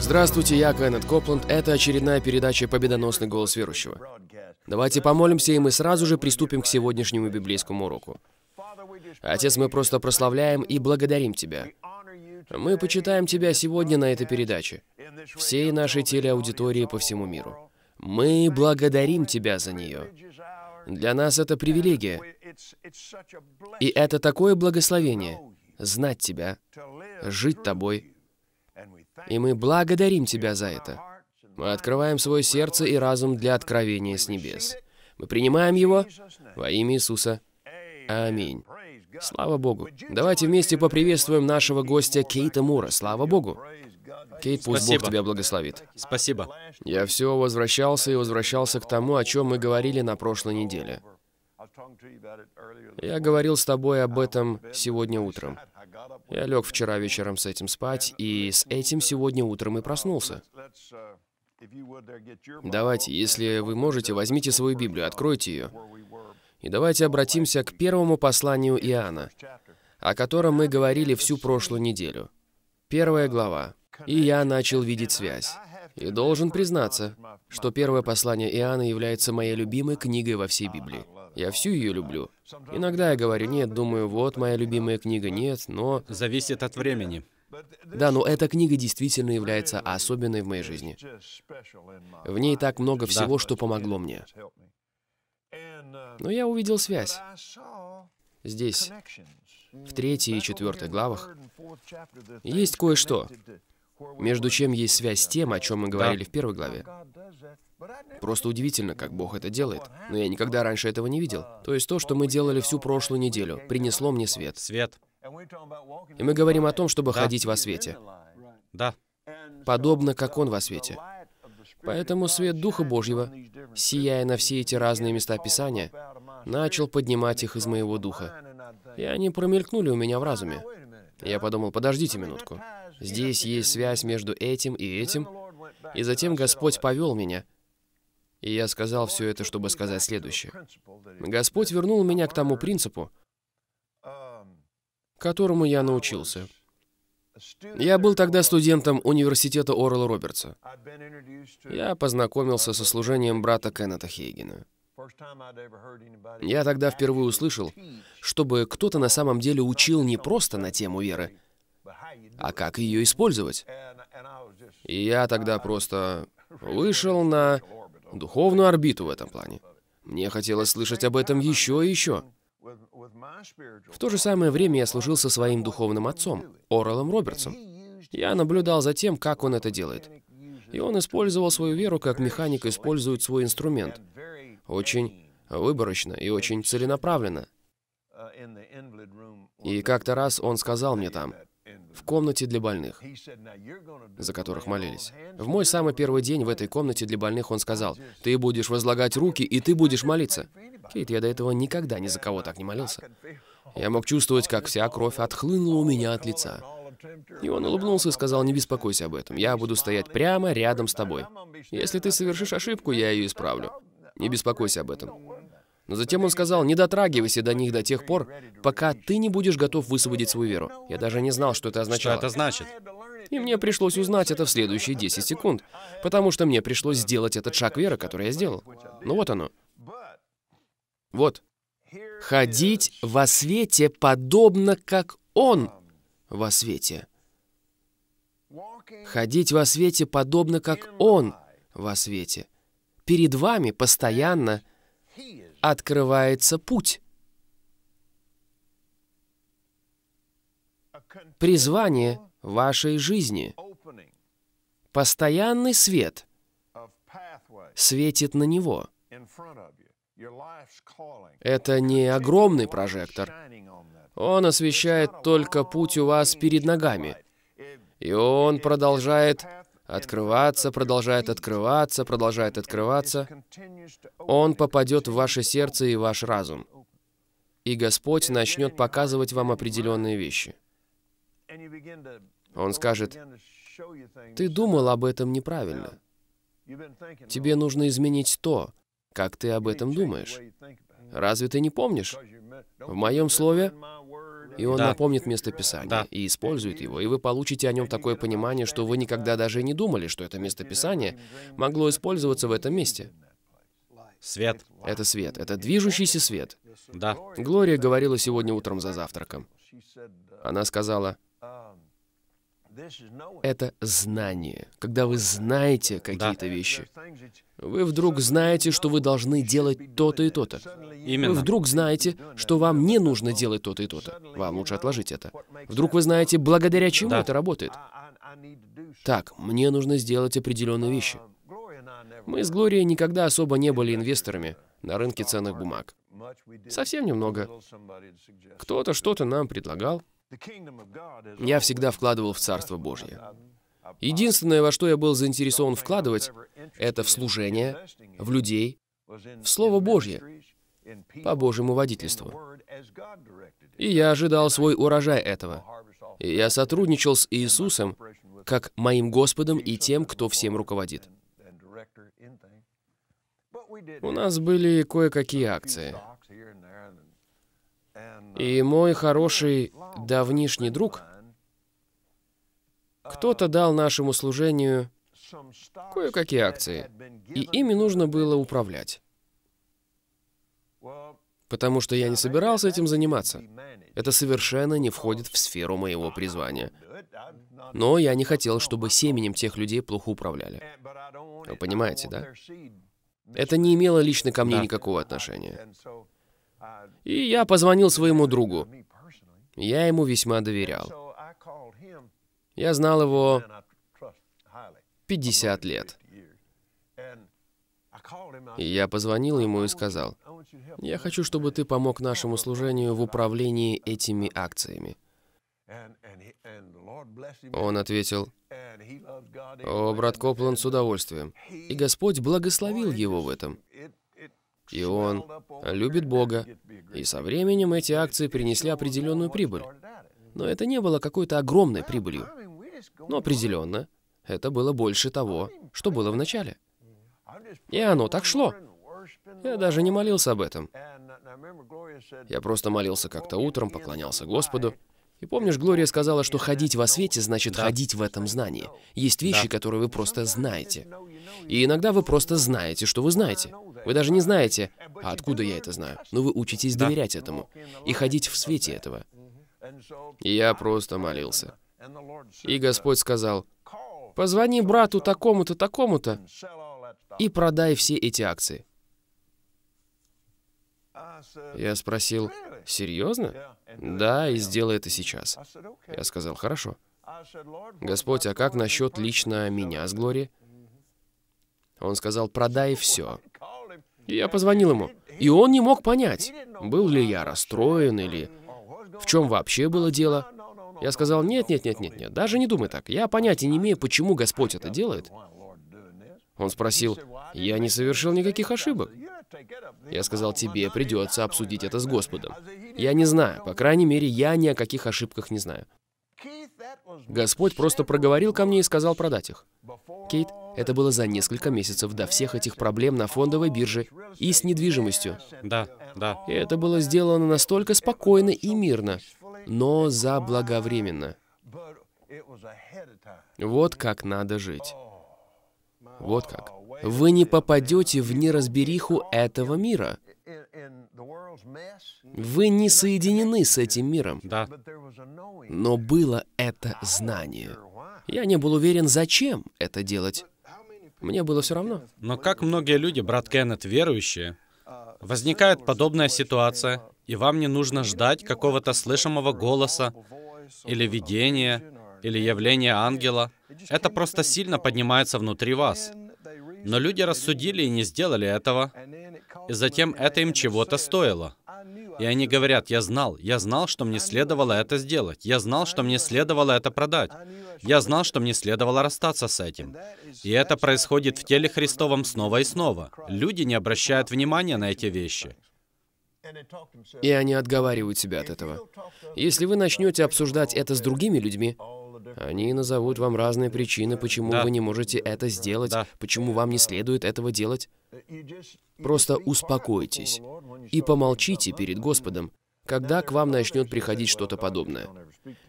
Здравствуйте, я Кеннет Копланд. Это очередная передача «Победоносный голос верующего». Давайте помолимся, и мы сразу же приступим к сегодняшнему библейскому уроку. Отец, мы просто прославляем и благодарим Тебя. Мы почитаем Тебя сегодня на этой передаче, всей нашей телеаудитории по всему миру. Мы благодарим Тебя за нее. Для нас это привилегия. И это такое благословение — знать Тебя, жить Тобой, и мы благодарим Тебя за это. Мы открываем свое сердце и разум для откровения с небес. Мы принимаем его во имя Иисуса. Аминь. Слава Богу. Давайте вместе поприветствуем нашего гостя Кейта Мура. Слава Богу. Кейт, пусть Спасибо. Бог тебя благословит. Спасибо. Я все возвращался и возвращался к тому, о чем мы говорили на прошлой неделе. Я говорил с тобой об этом сегодня утром. Я лег вчера вечером с этим спать, и с этим сегодня утром и проснулся. Давайте, если вы можете, возьмите свою Библию, откройте ее. И давайте обратимся к первому посланию Иоанна, о котором мы говорили всю прошлую неделю. Первая глава. И я начал видеть связь. И должен признаться, что первое послание Иоанна является моей любимой книгой во всей Библии. Я всю ее люблю. Иногда я говорю «нет», думаю, вот моя любимая книга «нет», но... Зависит от времени. Да, но эта книга действительно является особенной в моей жизни. В ней так много всего, да. что помогло мне. Но я увидел связь. Здесь, в третьей и четвертой главах, есть кое-что, между чем есть связь с тем, о чем мы говорили да. в первой главе. Просто удивительно, как Бог это делает. Но я никогда раньше этого не видел. То есть то, что мы делали всю прошлую неделю, принесло мне свет. Свет. И мы говорим о том, чтобы да. ходить во свете. Да. Подобно, как Он во свете. Поэтому свет Духа Божьего, сияя на все эти разные места Писания, начал поднимать их из моего духа. И они промелькнули у меня в разуме. Я подумал, подождите минутку. Здесь есть связь между этим и этим. И затем Господь повел меня, и я сказал все это, чтобы сказать следующее. Господь вернул меня к тому принципу, которому я научился. Я был тогда студентом университета Орла Робертса. Я познакомился со служением брата Кеннета Хейгена. Я тогда впервые услышал, чтобы кто-то на самом деле учил не просто на тему веры, а как ее использовать. И я тогда просто вышел на духовную орбиту в этом плане. Мне хотелось слышать об этом еще и еще. В то же самое время я служил со своим духовным отцом, Орелом Робертсом. Я наблюдал за тем, как он это делает. И он использовал свою веру, как механик использует свой инструмент. Очень выборочно и очень целенаправленно. И как-то раз он сказал мне там, в комнате для больных, за которых молились. В мой самый первый день в этой комнате для больных он сказал, «Ты будешь возлагать руки, и ты будешь молиться». Кейт, я до этого никогда ни за кого так не молился. Я мог чувствовать, как вся кровь отхлынула у меня от лица. И он улыбнулся и сказал, «Не беспокойся об этом, я буду стоять прямо рядом с тобой. Если ты совершишь ошибку, я ее исправлю. Не беспокойся об этом». Но затем он сказал, не дотрагивайся до них до тех пор, пока ты не будешь готов высвободить свою веру. Я даже не знал, что это означало. Что это значит? И мне пришлось узнать это в следующие 10 секунд, потому что мне пришлось сделать этот шаг веры, который я сделал. Ну вот оно. Вот. «Ходить во свете, подобно как Он во свете». Ходить во свете, подобно как Он во свете. Перед вами постоянно открывается путь. Призвание вашей жизни. Постоянный свет светит на него. Это не огромный прожектор. Он освещает только путь у вас перед ногами. И он продолжает открываться, продолжает открываться, продолжает открываться, он попадет в ваше сердце и ваш разум. И Господь начнет показывать вам определенные вещи. Он скажет, ты думал об этом неправильно. Тебе нужно изменить то, как ты об этом думаешь. Разве ты не помнишь? В моем слове и он да. напомнит местописание да. и использует его, и вы получите о нем такое понимание, что вы никогда даже не думали, что это место Писания могло использоваться в этом месте. Свет. Это свет, это движущийся свет. Да. Глория говорила сегодня утром за завтраком. Она сказала, это знание. Когда вы знаете какие-то да. вещи, вы вдруг знаете, что вы должны делать то-то и то-то. Именно. Вы вдруг знаете, что вам не нужно делать то-то и то-то. Вам лучше отложить это. Вдруг вы знаете, благодаря чему да. это работает. Так, мне нужно сделать определенные вещи. Мы с Глорией никогда особо не были инвесторами на рынке ценных бумаг. Совсем немного. Кто-то что-то нам предлагал. Я всегда вкладывал в Царство Божье. Единственное, во что я был заинтересован вкладывать, это в служение, в людей, в Слово Божье, по Божьему водительству. И я ожидал свой урожай этого. И я сотрудничал с Иисусом, как моим Господом и тем, кто всем руководит. У нас были кое-какие акции. И мой хороший давнишний друг, кто-то дал нашему служению кое-какие акции, и ими нужно было управлять. Потому что я не собирался этим заниматься. Это совершенно не входит в сферу моего призвания. Но я не хотел, чтобы семенем тех людей плохо управляли. Вы понимаете, да? Это не имело лично ко мне никакого отношения. И я позвонил своему другу. Я ему весьма доверял. Я знал его 50 лет. И я позвонил ему и сказал, «Я хочу, чтобы ты помог нашему служению в управлении этими акциями». Он ответил, «О, брат Копланд, с удовольствием». И Господь благословил его в этом. И он любит Бога. И со временем эти акции принесли определенную прибыль. Но это не было какой-то огромной прибылью. Но определенно, это было больше того, что было в начале. И оно так шло. Я даже не молился об этом. Я просто молился как-то утром, поклонялся Господу. И помнишь, Глория сказала, что ходить во свете значит да. ходить в этом знании. Есть вещи, да. которые вы просто знаете. И иногда вы просто знаете, что вы знаете. Вы даже не знаете, а откуда я это знаю. Но вы учитесь доверять этому и ходить в свете этого. Я просто молился. И Господь сказал, «Позвони брату такому-то, такому-то и продай все эти акции». Я спросил, «Серьезно?» «Да, и сделай это сейчас». Я сказал, «Хорошо». «Господь, а как насчет лично меня с Глорией? Он сказал, продай все. я позвонил ему, и он не мог понять, был ли я расстроен или в чем вообще было дело. Я сказал, нет, нет, нет, нет, нет, даже не думай так. Я понятия не имею, почему Господь это делает. Он спросил, я не совершил никаких ошибок. Я сказал, тебе придется обсудить это с Господом. Я не знаю, по крайней мере, я ни о каких ошибках не знаю. Господь просто проговорил ко мне и сказал продать их. Кейт, это было за несколько месяцев до всех этих проблем на фондовой бирже и с недвижимостью. Да, да. И это было сделано настолько спокойно и мирно, но заблаговременно. Вот как надо жить. Вот как. Вы не попадете в неразбериху этого мира. Вы не соединены с этим миром. Да. Но было это знание. Я не был уверен, зачем это делать. Мне было все равно. Но как многие люди, брат Кеннет, верующие, возникает подобная ситуация, и вам не нужно ждать какого-то слышимого голоса или видения, или явления ангела. Это просто сильно поднимается внутри вас. Но люди рассудили и не сделали этого, и затем это им чего-то стоило. И они говорят, я знал, я знал, что мне следовало это сделать, я знал, что мне следовало это продать, я знал, что мне следовало расстаться с этим. И это происходит в теле Христовом снова и снова. Люди не обращают внимания на эти вещи. И они отговаривают себя от этого. Если вы начнете обсуждать это с другими людьми, они назовут вам разные причины, почему да. вы не можете это сделать, да. почему вам не следует этого делать. Э, Просто успокойтесь и помолчите перед Господом, когда к вам начнет приходить что-то подобное.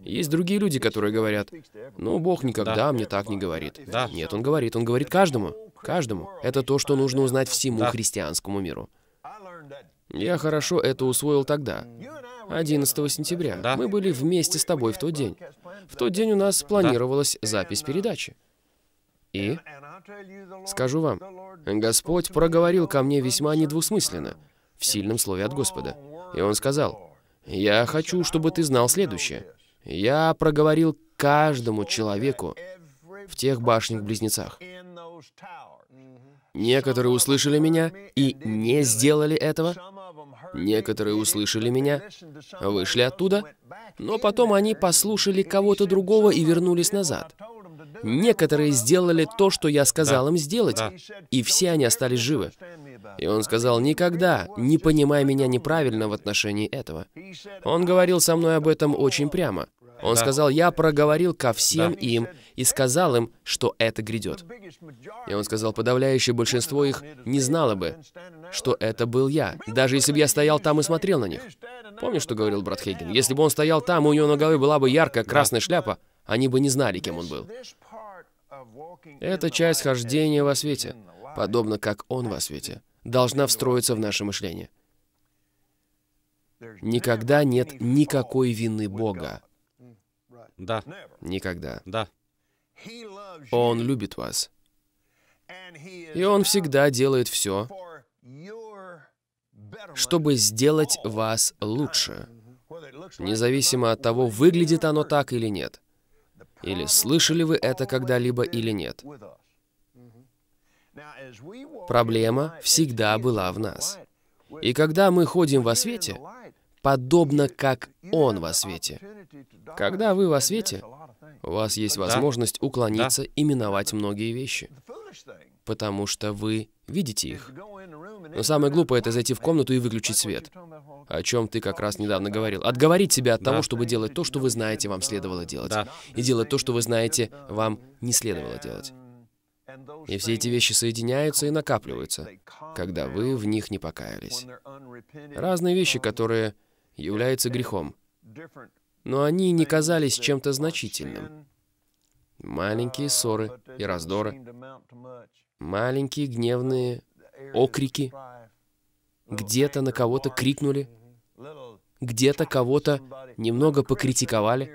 Есть другие люди, которые говорят, «Ну, Бог никогда да. мне так не говорит». Да. Нет, Он говорит. Он говорит каждому. Каждому. Это то, что нужно узнать всему да. христианскому миру. Я хорошо это усвоил тогда. 11 сентября. Да. Мы были вместе с тобой в тот день. В тот день у нас планировалась да. запись передачи. И? Скажу вам, Господь проговорил ко мне весьма недвусмысленно, в сильном слове от Господа. И Он сказал, «Я хочу, чтобы ты знал следующее. Я проговорил каждому человеку в тех башнях-близнецах. Некоторые услышали меня и не сделали этого, Некоторые услышали меня, вышли оттуда, но потом они послушали кого-то другого и вернулись назад. Некоторые сделали то, что я сказал да. им сделать, да. и все они остались живы. И он сказал, никогда не понимай меня неправильно в отношении этого. Он говорил со мной об этом очень прямо. Он да. сказал, я проговорил ко всем да. им, и сказал им, что это грядет. И он сказал, подавляющее большинство их не знало бы, что это был я, даже если бы я стоял там и смотрел на них. Помнишь, что говорил брат Хейген? Если бы он стоял там, и у него на голове была бы яркая красная шляпа, они бы не знали, кем он был. Эта часть хождения во свете, подобно как он во свете, должна встроиться в наше мышление. Никогда нет никакой вины Бога. Да. Никогда. Да. Он любит вас. И Он всегда делает все, чтобы сделать вас лучше, независимо от того, выглядит оно так или нет, или слышали вы это когда-либо или нет. Проблема всегда была в нас. И когда мы ходим во свете, подобно как Он во свете, когда вы во свете, у вас есть возможность уклониться и миновать многие вещи, потому что вы видите их. Но самое глупое — это зайти в комнату и выключить свет, о чем ты как раз недавно говорил. Отговорить себя от того, чтобы делать то, что вы знаете, вам следовало делать, и делать то, что вы знаете, вам не следовало делать. И все эти вещи соединяются и накапливаются, когда вы в них не покаялись. Разные вещи, которые являются грехом, но они не казались чем-то значительным. Маленькие ссоры и раздоры, маленькие гневные окрики, где-то на кого-то крикнули, где-то кого-то немного покритиковали.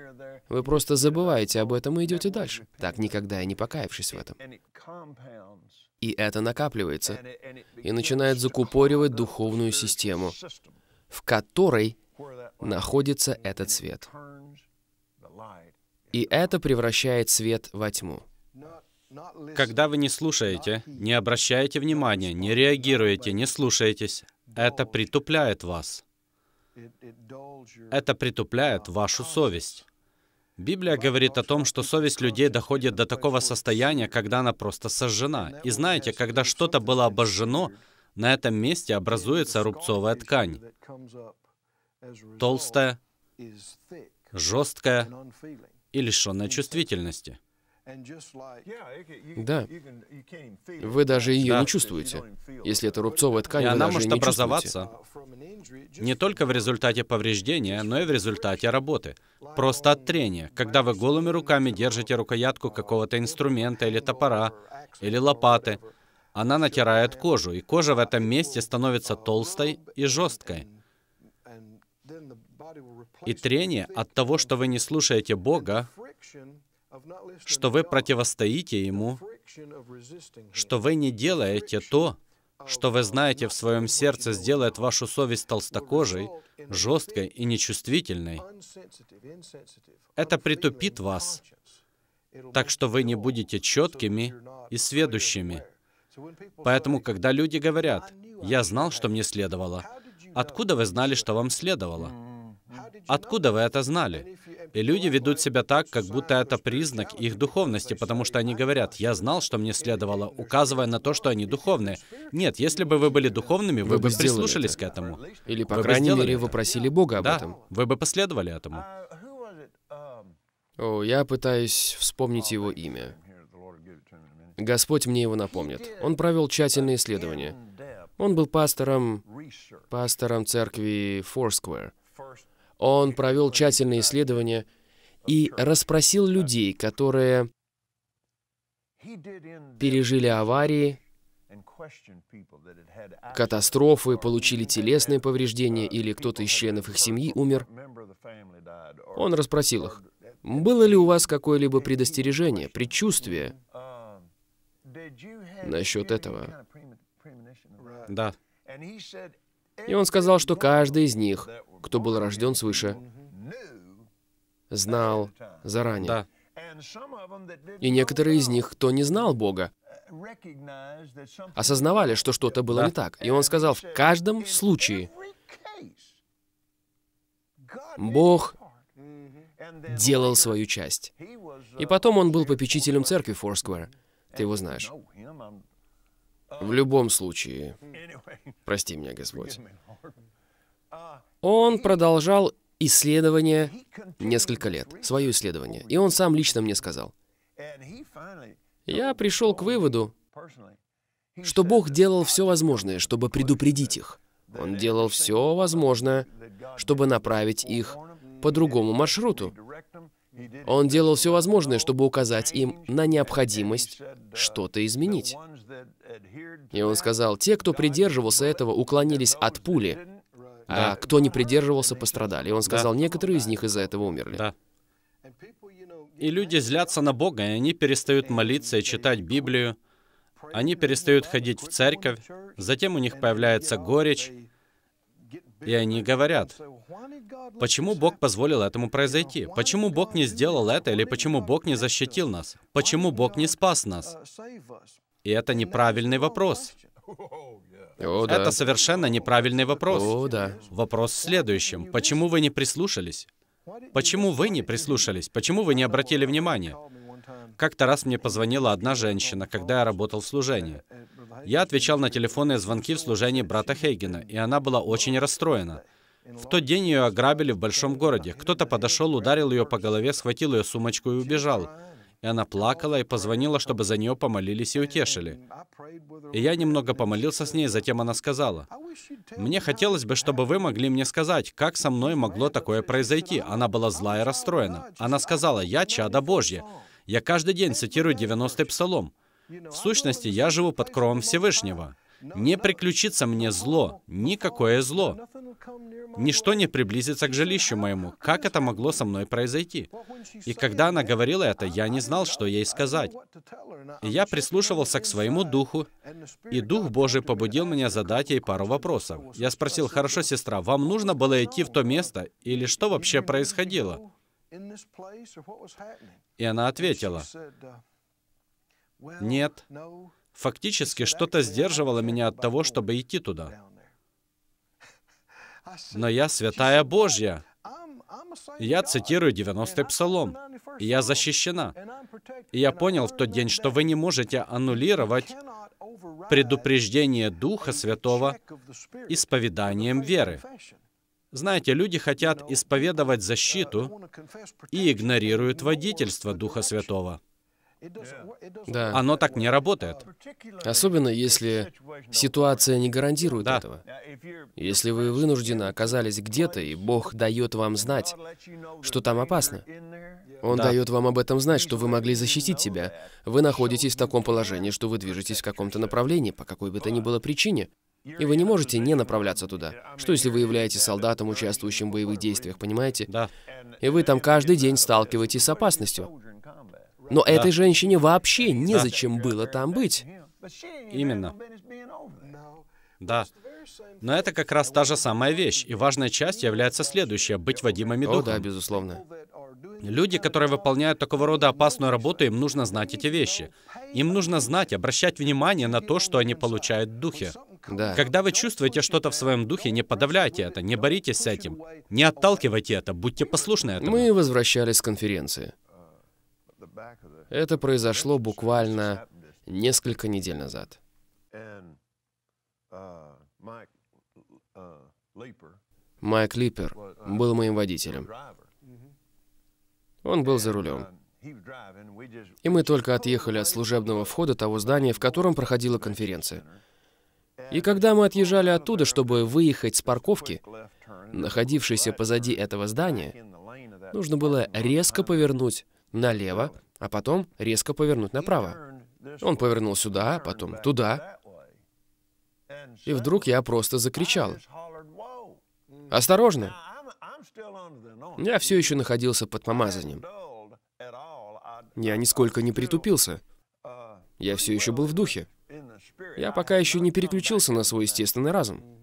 Вы просто забываете об этом и идете дальше, так никогда и не покаявшись в этом. И это накапливается и начинает закупоривать духовную систему, в которой находится этот свет. И это превращает свет во тьму. Когда вы не слушаете, не обращаете внимания, не реагируете, не слушаетесь, это притупляет вас. Это притупляет вашу совесть. Библия говорит о том, что совесть людей доходит до такого состояния, когда она просто сожжена. И знаете, когда что-то было обожжено, на этом месте образуется рубцовая ткань толстая, жесткая и лишенная чувствительности. Да. Вы даже ее да. не чувствуете. Если это рубцовая ткань, и вы она даже может не образоваться не только в результате повреждения, но и в результате работы. Просто от трения, когда вы голыми руками держите рукоятку какого-то инструмента или топора, или лопаты. Она натирает кожу, и кожа в этом месте становится толстой и жесткой. И трение от того, что вы не слушаете Бога, что вы противостоите Ему, что вы не делаете то, что вы знаете в своем сердце сделает вашу совесть толстокожей, жесткой и нечувствительной. Это притупит вас, так что вы не будете четкими и сведущими. Поэтому, когда люди говорят, «Я знал, что мне следовало», Откуда вы знали, что вам следовало? Откуда вы это знали? И люди ведут себя так, как будто это признак их духовности, потому что они говорят, «Я знал, что мне следовало», указывая на то, что они духовные. Нет, если бы вы были духовными, вы, вы бы прислушались это. к этому. Или, по вы крайней мере, это. вы просили Бога об да, этом. вы бы последовали этому. О, я пытаюсь вспомнить его имя. Господь мне его напомнит. Он провел тщательные исследования. Он был пастором, пастором церкви Foursquare. Он провел тщательные исследования и расспросил людей, которые пережили аварии, катастрофы, получили телесные повреждения или кто-то из членов их семьи умер. Он расспросил их, было ли у вас какое-либо предостережение, предчувствие насчет этого? Да. И он сказал, что каждый из них, кто был рожден свыше, знал заранее. Да. И некоторые из них, кто не знал Бога, осознавали, что что-то было да. не так. И он сказал, в каждом случае Бог mm-hmm. делал свою часть. И потом uh, он был попечителем церкви Форсквера. Ты его знаешь. В любом случае, прости меня, Господь. Он продолжал исследование несколько лет, свое исследование. И он сам лично мне сказал. Я пришел к выводу, что Бог делал все возможное, чтобы предупредить их. Он делал все возможное, чтобы направить их по другому маршруту. Он делал все возможное, чтобы указать им на необходимость что-то изменить. И он сказал, те, кто придерживался этого, уклонились от пули, а кто не придерживался, пострадали. И он сказал, да. некоторые из них из-за этого умерли. Да. И люди злятся на Бога, и они перестают молиться и читать Библию, они перестают ходить в церковь, затем у них появляется горечь, и они говорят, Почему Бог позволил этому произойти? Почему Бог не сделал это или почему Бог не защитил нас? Почему Бог не спас нас? И это неправильный вопрос. О, да. Это совершенно неправильный вопрос. О, да. Вопрос в следующем. Почему вы не прислушались? Почему вы не прислушались? Почему вы не обратили внимания? Как-то раз мне позвонила одна женщина, когда я работал в служении. Я отвечал на телефонные звонки в служении брата Хейгена, и она была очень расстроена. В тот день ее ограбили в большом городе. Кто-то подошел, ударил ее по голове, схватил ее сумочку и убежал. И она плакала и позвонила, чтобы за нее помолились и утешили. И я немного помолился с ней, затем она сказала, «Мне хотелось бы, чтобы вы могли мне сказать, как со мной могло такое произойти». Она была зла и расстроена. Она сказала, «Я чада Божье. Я каждый день цитирую 90-й псалом. В сущности, я живу под кровом Всевышнего. Не приключится мне зло, никакое зло. Ничто не приблизится к жилищу моему. Как это могло со мной произойти? И когда она говорила это, я не знал, что ей сказать. я прислушивался к своему духу, и Дух Божий побудил меня задать ей пару вопросов. Я спросил, «Хорошо, сестра, вам нужно было идти в то место, или что вообще происходило?» И она ответила, «Нет, Фактически что-то сдерживало меня от того, чтобы идти туда. Но я святая Божья. Я цитирую 90-й псалом. я защищена. И я понял в тот день, что вы не можете аннулировать предупреждение Духа Святого исповеданием веры. Знаете, люди хотят исповедовать защиту и игнорируют водительство Духа Святого. Да. Оно так не работает. Особенно если ситуация не гарантирует да. этого. Если вы вынуждены оказались где-то, и Бог дает вам знать, что там опасно. Он да. дает вам об этом знать, что вы могли защитить себя. Вы находитесь в таком положении, что вы движетесь в каком-то направлении, по какой бы то ни было причине. И вы не можете не направляться туда. Что если вы являетесь солдатом, участвующим в боевых действиях, понимаете? Да. И вы там каждый день сталкиваетесь с опасностью. Но этой женщине вообще незачем да. было там быть. Именно. Да. Но это как раз та же самая вещь. И важная часть является следующая — быть водимыми духом. О, да, безусловно. Люди, которые выполняют такого рода опасную работу, им нужно знать эти вещи. Им нужно знать, обращать внимание на то, что они получают в духе. Да. Когда вы чувствуете что-то в своем духе, не подавляйте это, не боритесь с этим. Не отталкивайте это, будьте послушны этому. Мы возвращались с конференции. Это произошло буквально несколько недель назад. Майк Липпер был моим водителем. Он был за рулем. И мы только отъехали от служебного входа того здания, в котором проходила конференция. И когда мы отъезжали оттуда, чтобы выехать с парковки, находившейся позади этого здания, нужно было резко повернуть налево а потом резко повернуть направо. Он повернул сюда, потом туда. И вдруг я просто закричал. «Осторожно!» Я все еще находился под помазанием. Я нисколько не притупился. Я все еще был в духе. Я пока еще не переключился на свой естественный разум.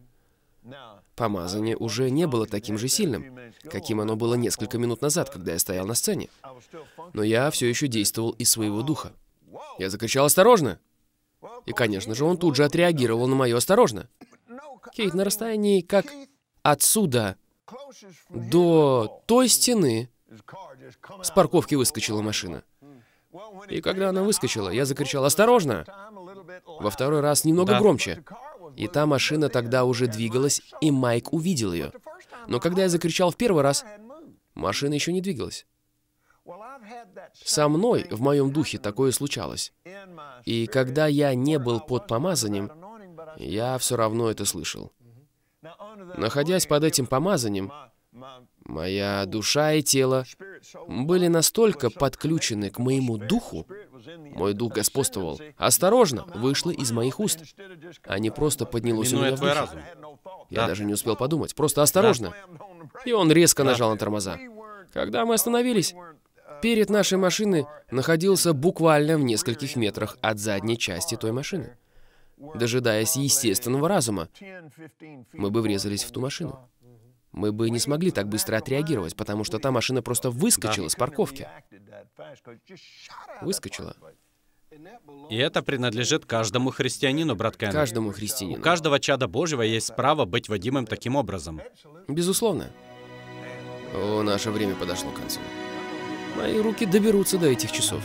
Помазание уже не было таким же сильным, каким оно было несколько минут назад, когда я стоял на сцене. Но я все еще действовал из своего духа. Я закричал «Осторожно!» И, конечно же, он тут же отреагировал на мое «Осторожно!» Кейт, на расстоянии как отсюда до той стены с парковки выскочила машина. И когда она выскочила, я закричал «Осторожно!» Во второй раз немного громче. И та машина тогда уже двигалась, и Майк увидел ее. Но когда я закричал в первый раз, машина еще не двигалась. Со мной в моем духе такое случалось. И когда я не был под помазанием, я все равно это слышал. Находясь под этим помазанием, Моя душа и тело были настолько подключены к моему духу, мой дух господствовал. Осторожно, вышло из моих уст. А не просто поднялось Минуя у меня в разум. Я да. даже не успел подумать. Просто осторожно. И он резко да. нажал на тормоза. Когда мы остановились, перед нашей машиной находился буквально в нескольких метрах от задней части той машины. Дожидаясь естественного разума, мы бы врезались в ту машину мы бы не смогли так быстро отреагировать, потому что та машина просто выскочила да. с парковки. Выскочила. И это принадлежит каждому христианину, брат Кен. Каждому христианину. У каждого чада Божьего есть право быть водимым таким образом. Безусловно. О, наше время подошло к концу. Мои руки доберутся до этих часов.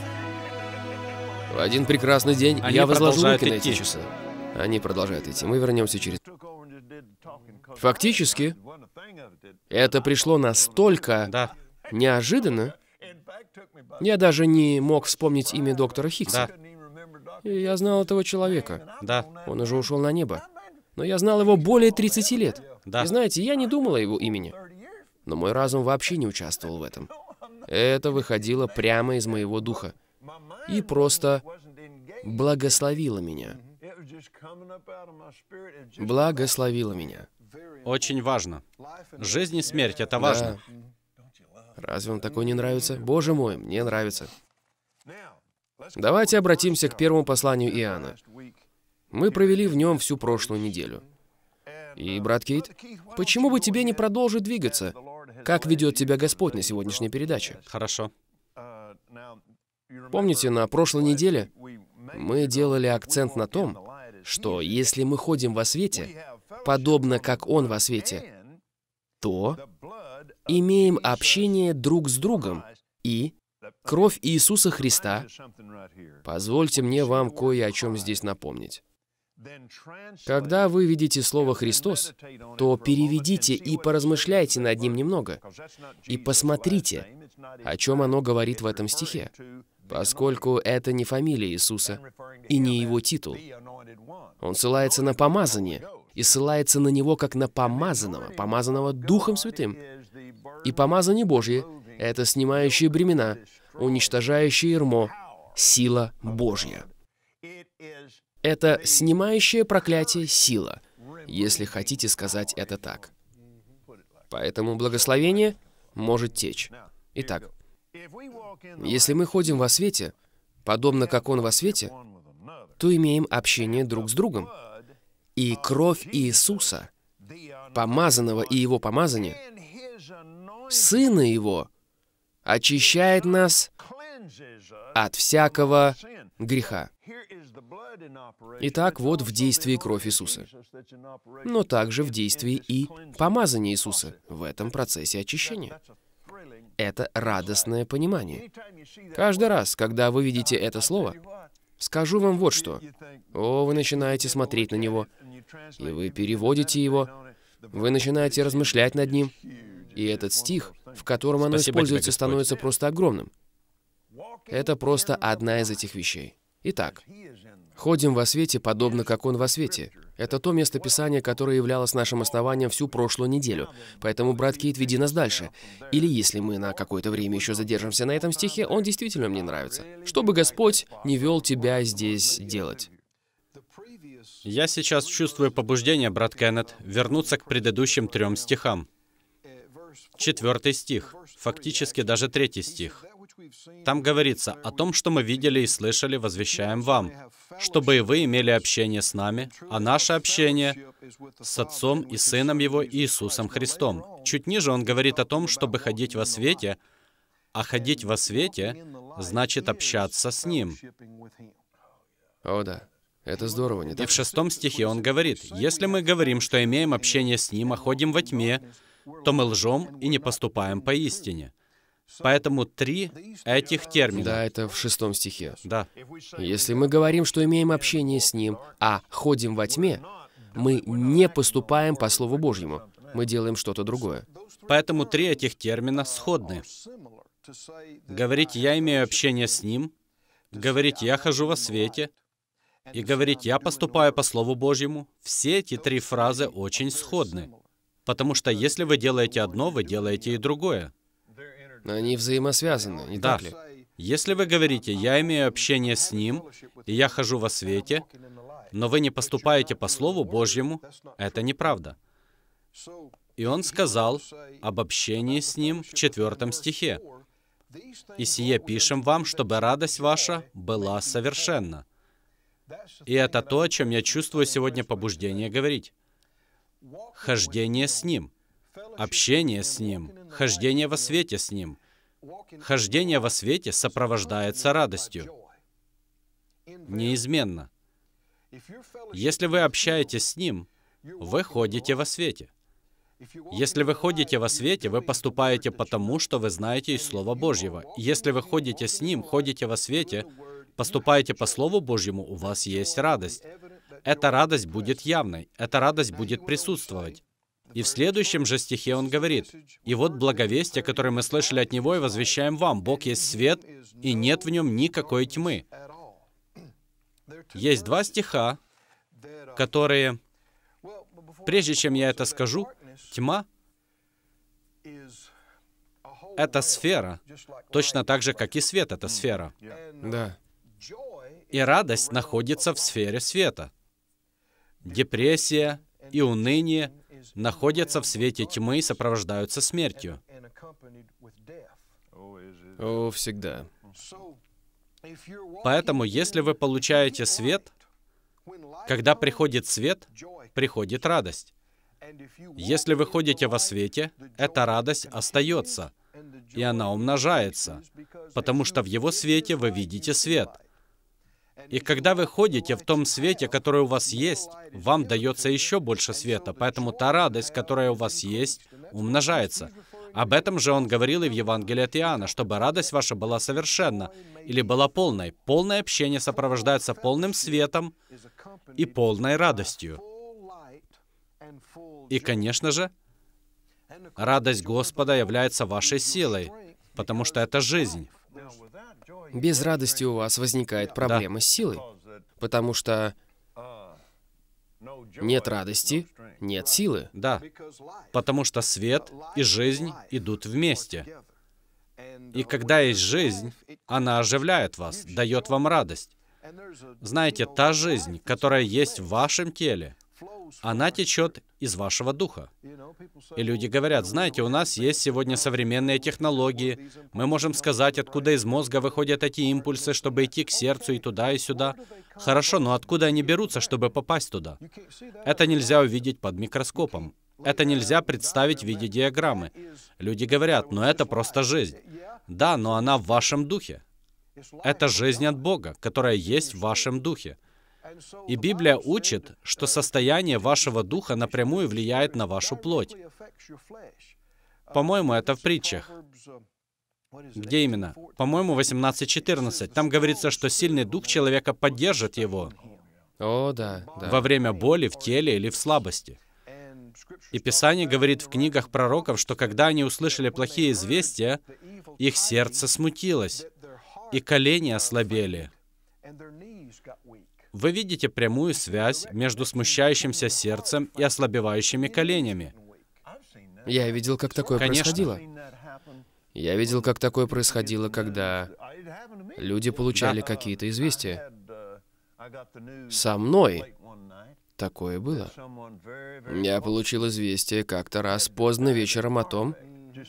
В один прекрасный день Они я возложу руки идти. на эти часы. Они продолжают идти. Мы вернемся через... Фактически, это пришло настолько да. неожиданно, я даже не мог вспомнить имя доктора Хикса. Да. И я знал этого человека. Да. Он уже ушел на небо. Но я знал его более 30 лет. Да. И знаете, я не думал о его имени. Но мой разум вообще не участвовал в этом. Это выходило прямо из моего духа. И просто благословило меня благословила меня. Очень важно. Жизнь и смерть — это важно. Да. Разве вам такое не нравится? Боже мой, мне нравится. Давайте обратимся к первому посланию Иоанна. Мы провели в нем всю прошлую неделю. И, uh, брат Кейт, почему бы тебе не продолжить двигаться? Как ведет тебя Господь на сегодняшней передаче? Хорошо. Uh, Помните, на прошлой неделе мы делали акцент на том, что если мы ходим во свете, подобно как Он во свете, то имеем общение друг с другом и кровь Иисуса Христа. Позвольте мне вам кое о чем здесь напомнить. Когда вы видите слово «Христос», то переведите и поразмышляйте над ним немного, и посмотрите, о чем оно говорит в этом стихе поскольку это не фамилия Иисуса и не его титул. Он ссылается на помазание и ссылается на него как на помазанного, помазанного Духом Святым. И помазание Божье — это снимающие бремена, уничтожающие ермо, сила Божья. Это снимающее проклятие сила, если хотите сказать это так. Поэтому благословение может течь. Итак, если мы ходим во свете, подобно как Он во свете, то имеем общение друг с другом. И кровь Иисуса, помазанного и Его помазания, Сына Его, очищает нас от всякого греха. Итак, вот в действии кровь Иисуса, но также в действии и помазание Иисуса в этом процессе очищения это радостное понимание. Каждый раз, когда вы видите это слово, скажу вам вот что. О, вы начинаете смотреть на него, и вы переводите его, вы начинаете размышлять над ним, и этот стих, в котором оно Спасибо используется, тебе, становится просто огромным. Это просто одна из этих вещей. Итак, ходим во свете, подобно как Он во свете, это то местописание, которое являлось нашим основанием всю прошлую неделю. Поэтому, брат Кейт, веди нас дальше. Или если мы на какое-то время еще задержимся на этом стихе, он действительно мне нравится. Чтобы Господь не вел тебя здесь делать. Я сейчас чувствую побуждение, брат Кеннет, вернуться к предыдущим трем стихам. Четвертый стих, фактически даже третий стих. Там говорится о том, что мы видели и слышали, возвещаем вам, чтобы и вы имели общение с нами, а наше общение с Отцом и Сыном Его Иисусом Христом. Чуть ниже он говорит о том, чтобы ходить во свете, а ходить во свете значит общаться с Ним. О да, это здорово, не так? И в шестом стихе он говорит, «Если мы говорим, что имеем общение с Ним, а ходим во тьме, то мы лжем и не поступаем поистине». Поэтому три этих термина. Да, это в шестом стихе. Да. Если мы говорим, что имеем общение с Ним, а ходим во тьме, мы не поступаем по Слову Божьему. Мы делаем что-то другое. Поэтому три этих термина сходны. Говорить «я имею общение с Ним», говорить «я хожу во свете», и говорить «я поступаю по Слову Божьему», все эти три фразы очень сходны. Потому что если вы делаете одно, вы делаете и другое они взаимосвязаны, не да. так ли? Если вы говорите, я имею общение с Ним, и я хожу во свете, но вы не поступаете по Слову Божьему, это неправда. И он сказал об общении с Ним в четвертом стихе. «И сие пишем вам, чтобы радость ваша была совершенна». И это то, о чем я чувствую сегодня побуждение говорить. Хождение с Ним, общение с Ним — Хождение во свете с Ним. Хождение во свете сопровождается радостью. Неизменно. Если вы общаетесь с Ним, вы ходите во свете. Если вы ходите во свете, вы поступаете потому, что вы знаете из Слова Божьего. Если вы ходите с Ним, ходите во свете, поступаете по Слову Божьему, у вас есть радость. Эта радость будет явной, эта радость будет присутствовать. И в следующем же стихе он говорит, «И вот благовестие, которое мы слышали от Него и возвещаем вам, Бог есть свет, и нет в нем никакой тьмы». Есть два стиха, которые, прежде чем я это скажу, тьма — это сфера, точно так же, как и свет — это сфера. Да. И радость находится в сфере света. Депрессия и уныние находятся в свете тьмы и сопровождаются смертью. О, всегда. Поэтому, если вы получаете свет, когда приходит свет, приходит радость. Если вы ходите во свете, эта радость остается, и она умножается, потому что в его свете вы видите свет — и когда вы ходите в том свете, который у вас есть, вам дается еще больше света, поэтому та радость, которая у вас есть, умножается. Об этом же он говорил и в Евангелии от Иоанна, чтобы радость ваша была совершенна или была полной. Полное общение сопровождается полным светом и полной радостью. И, конечно же, радость Господа является вашей силой, потому что это жизнь. Без радости у вас возникает проблема да. с силой, потому что нет радости, нет силы. Да, потому что свет и жизнь идут вместе. И когда есть жизнь, она оживляет вас, дает вам радость. Знаете, та жизнь, которая есть в вашем теле, она течет из вашего духа. И люди говорят, знаете, у нас есть сегодня современные технологии, мы можем сказать, откуда из мозга выходят эти импульсы, чтобы идти к сердцу и туда, и сюда. Хорошо, но откуда они берутся, чтобы попасть туда? Это нельзя увидеть под микроскопом. Это нельзя представить в виде диаграммы. Люди говорят, но это просто жизнь. Да, но она в вашем духе. Это жизнь от Бога, которая есть в вашем духе. И Библия учит, что состояние вашего духа напрямую влияет на вашу плоть. По-моему, это в притчах. Где именно? По-моему, 18.14. Там говорится, что сильный дух человека поддержит его. О, да, да. Во время боли в теле или в слабости. И Писание говорит в книгах пророков, что когда они услышали плохие известия, их сердце смутилось, и колени ослабели, вы видите прямую связь между смущающимся сердцем и ослабевающими коленями. Я видел, как такое Конечно. происходило. Я видел, как такое происходило, когда люди получали да. какие-то известия. Со мной такое было. Я получил известие как-то раз поздно вечером о том,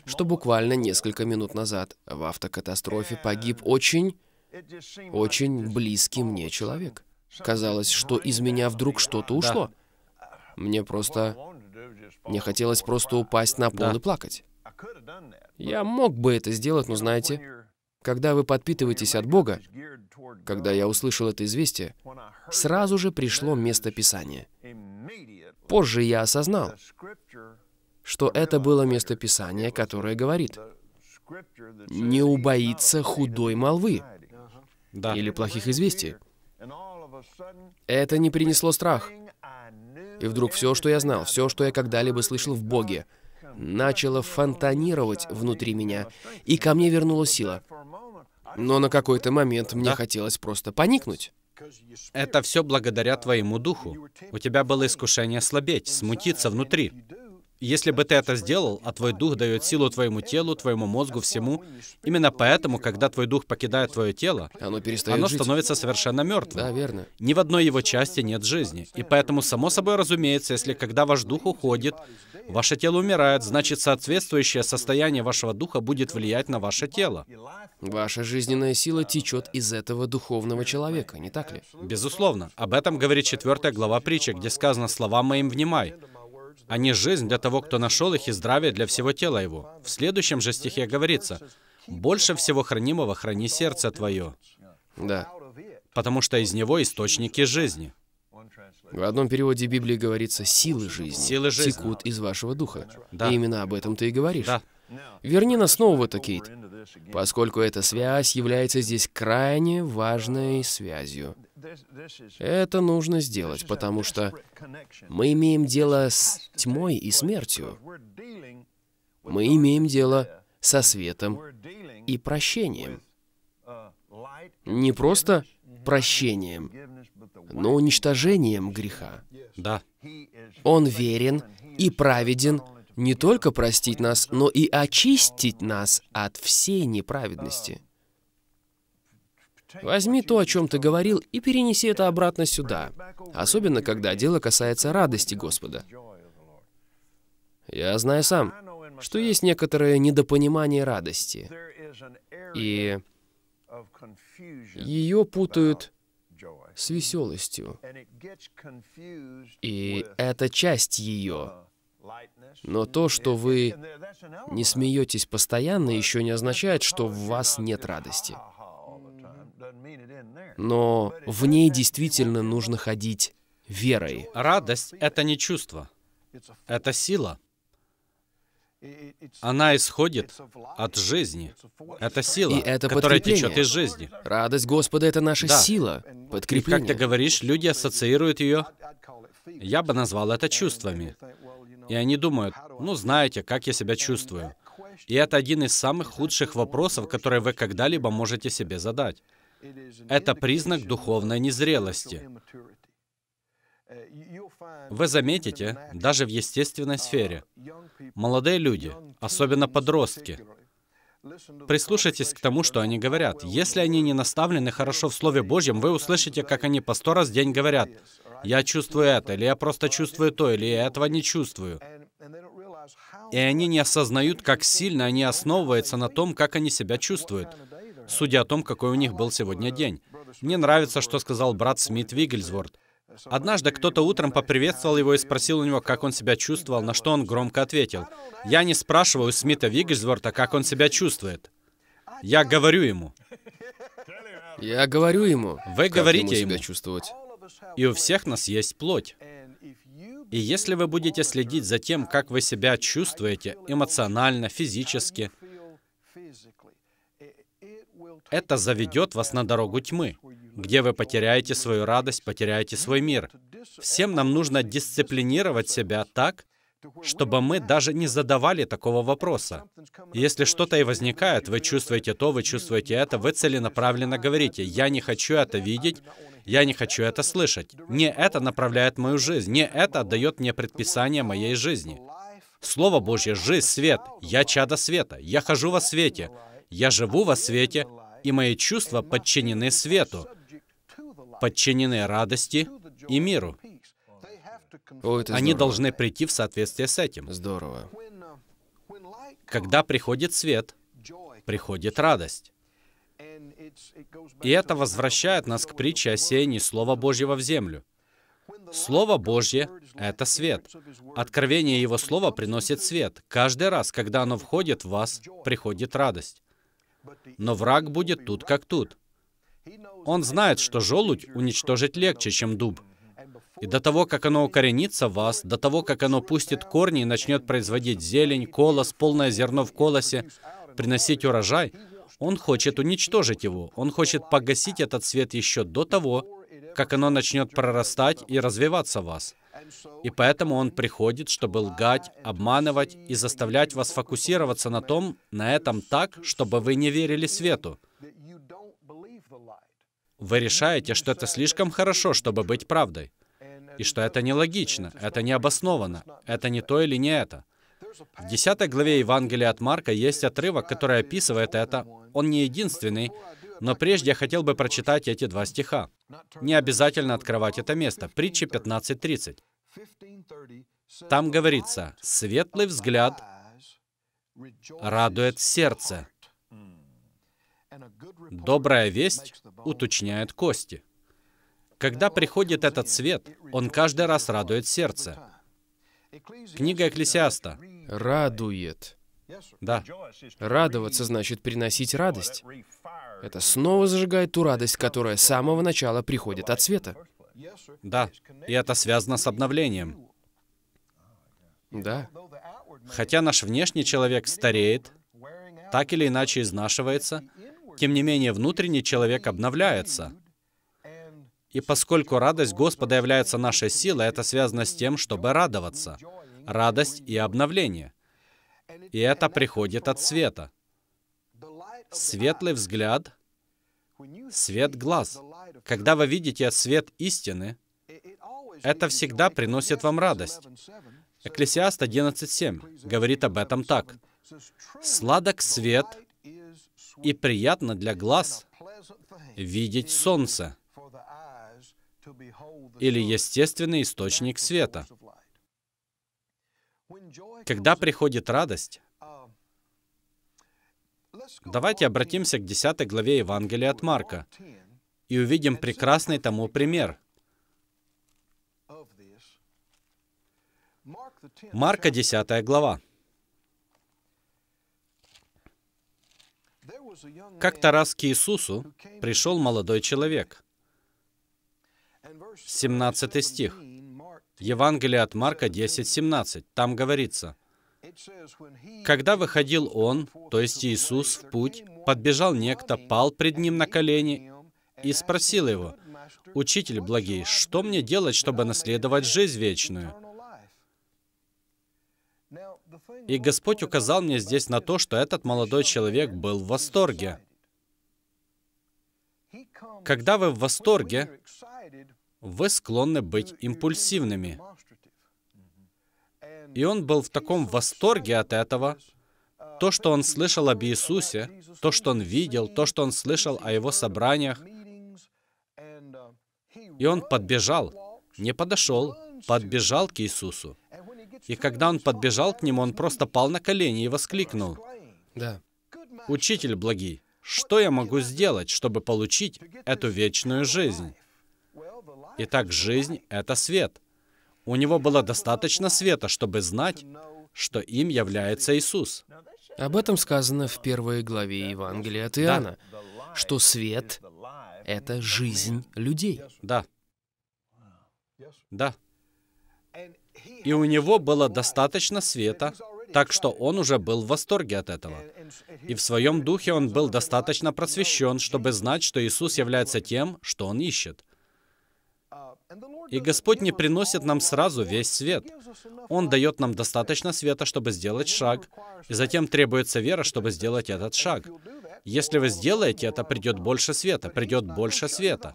что буквально несколько минут назад в автокатастрофе погиб очень, очень близкий мне человек. Казалось, что из меня вдруг что-то ушло. Да. Мне просто... Мне хотелось просто упасть на пол да. и плакать. Я мог бы это сделать, но знаете, когда вы подпитываетесь от Бога, когда я услышал это известие, сразу же пришло место Писания. Позже я осознал, что это было место Писания, которое говорит, «Не убоится худой молвы» да. или плохих известий. Это не принесло страх. И вдруг все, что я знал, все, что я когда-либо слышал в Боге, начало фонтанировать внутри меня, и ко мне вернулась сила. Но на какой-то момент мне да? хотелось просто поникнуть. Это все благодаря твоему духу. У тебя было искушение слабеть, смутиться внутри. Если бы ты это сделал, а твой дух дает силу твоему телу, твоему мозгу, всему, именно поэтому, когда твой дух покидает твое тело, оно, перестает оно жить. становится совершенно мертвым. Да, верно. Ни в одной его части нет жизни. И поэтому, само собой разумеется, если когда ваш дух уходит, ваше тело умирает, значит, соответствующее состояние вашего духа будет влиять на ваше тело. Ваша жизненная сила течет из этого духовного человека, не так ли? Безусловно. Об этом говорит 4 глава притчи, где сказано «Слова моим внимай». Они жизнь для того, кто нашел их, и здравие для всего тела его. В следующем же стихе говорится, «Больше всего хранимого храни сердце твое». Да. Потому что из него источники жизни. В одном переводе Библии говорится «силы жизни, силы жизни. текут из вашего духа». Да. И именно об этом ты и говоришь. Да. Верни нас снова в это, Кейт, поскольку эта связь является здесь крайне важной связью. Это нужно сделать, потому что мы имеем дело с тьмой и смертью. Мы имеем дело со светом и прощением. Не просто прощением, но уничтожением греха. Да. Он верен и праведен не только простить нас, но и очистить нас от всей неправедности. Возьми то, о чем ты говорил, и перенеси это обратно сюда, особенно когда дело касается радости Господа. Я знаю сам, что есть некоторое недопонимание радости, и ее путают с веселостью. И это часть ее. Но то, что вы не смеетесь постоянно, еще не означает, что в вас нет радости. Но в ней действительно нужно ходить верой. Радость — это не чувство, это сила. Она исходит от жизни. Это сила, это которая течет из жизни. Радость Господа — это наша да. сила, подкрепление. И, как ты говоришь, люди ассоциируют ее... Я бы назвал это чувствами. И они думают, ну, знаете, как я себя чувствую. И это один из самых худших вопросов, которые вы когда-либо можете себе задать. Это признак духовной э, незрелости. Э, вы заметите, даже в естественной uh, сфере, молодые люди, особенно подростки, Прислушайтесь к тому, что они говорят. Если они не наставлены хорошо в Слове Божьем, вы услышите, как они по сто раз в день говорят, «Я чувствую это», или «Я просто чувствую то», или «Я этого не чувствую». И они не осознают, как сильно они основываются на том, как они себя чувствуют судя о том, какой у них был сегодня день. Мне нравится, что сказал брат Смит Вигельсворт. Однажды кто-то утром поприветствовал его и спросил у него, как он себя чувствовал, на что он громко ответил. «Я не спрашиваю Смита Вигельсворта, как он себя чувствует. Я говорю ему». Я говорю ему. Вы как говорите ему. Себя ему. чувствовать. И у всех нас есть плоть. И если вы будете следить за тем, как вы себя чувствуете эмоционально, физически, это заведет вас на дорогу тьмы, где вы потеряете свою радость, потеряете свой мир. Всем нам нужно дисциплинировать себя так, чтобы мы даже не задавали такого вопроса. Если что-то и возникает, вы чувствуете то, вы чувствуете это, вы целенаправленно говорите, «Я не хочу это видеть, я не хочу это слышать». Не это направляет мою жизнь, не это дает мне предписание моей жизни. Слово Божье — жизнь, свет. Я чада света. Я хожу во свете. Я живу во свете и мои чувства подчинены свету, подчинены радости и миру. О, Они здорово. должны прийти в соответствие с этим. Здорово. Когда приходит свет, приходит радость. И это возвращает нас к притче о сеянии Слова Божьего в землю. Слово Божье — это свет. Откровение Его Слова приносит свет. Каждый раз, когда оно входит в вас, приходит радость. Но враг будет тут как тут. Он знает, что желудь уничтожить легче, чем дуб. И до того, как оно укоренится в вас, до того, как оно пустит корни и начнет производить зелень, колос, полное зерно в колосе, приносить урожай, он хочет уничтожить его. Он хочет погасить этот свет еще до того, как оно начнет прорастать и развиваться в вас. И поэтому он приходит, чтобы лгать, обманывать и заставлять вас фокусироваться на том, на этом так, чтобы вы не верили свету. Вы решаете, что это слишком хорошо, чтобы быть правдой. И что это нелогично, это необоснованно, это не то или не это. В 10 главе Евангелия от Марка есть отрывок, который описывает это. Он не единственный, но прежде я хотел бы прочитать эти два стиха. Не обязательно открывать это место. Притча 15.30. Там говорится, «Светлый взгляд радует сердце, добрая весть уточняет кости». Когда приходит этот свет, он каждый раз радует сердце. Книга Экклесиаста. «Радует». Да. Радоваться значит приносить радость. Это снова зажигает ту радость, которая с самого начала приходит от света. Да, и это связано с обновлением. Да. Хотя наш внешний человек стареет, так или иначе изнашивается, тем не менее внутренний человек обновляется. И поскольку радость Господа является нашей силой, это связано с тем, чтобы радоваться. Радость и обновление. И это приходит от света. Светлый взгляд, свет глаз. Когда вы видите свет истины, это всегда приносит вам радость. Экклесиаст 11.7 говорит об этом так. «Сладок свет, и приятно для глаз видеть солнце» или естественный источник света. Когда приходит радость, Давайте обратимся к 10 главе Евангелия от Марка и увидим прекрасный тому пример. Марка 10 глава. Как-то раз к Иисусу пришел молодой человек. 17 стих. Евангелие от Марка 10, 17. Там говорится, когда выходил он, то есть Иисус, в путь, подбежал некто, пал пред ним на колени и спросил его, «Учитель благий, что мне делать, чтобы наследовать жизнь вечную?» И Господь указал мне здесь на то, что этот молодой человек был в восторге. Когда вы в восторге, вы склонны быть импульсивными. И он был в таком восторге от этого. То, что он слышал об Иисусе, то, что он видел, то, что он слышал о его собраниях. И он подбежал, не подошел, подбежал к Иисусу. И когда он подбежал к нему, он просто пал на колени и воскликнул. Да. Учитель благий, что я могу сделать, чтобы получить эту вечную жизнь? Итак, жизнь — это свет — у него было достаточно света, чтобы знать, что им является Иисус. Об этом сказано в первой главе Евангелия от Иоанна, да. что свет — это жизнь людей. Да. Да. И у него было достаточно света, так что он уже был в восторге от этого. И в своем духе он был достаточно просвещен, чтобы знать, что Иисус является тем, что он ищет. И Господь не приносит нам сразу весь свет. Он дает нам достаточно света, чтобы сделать шаг, и затем требуется вера, чтобы сделать этот шаг. Если вы сделаете это, придет больше света, придет больше света.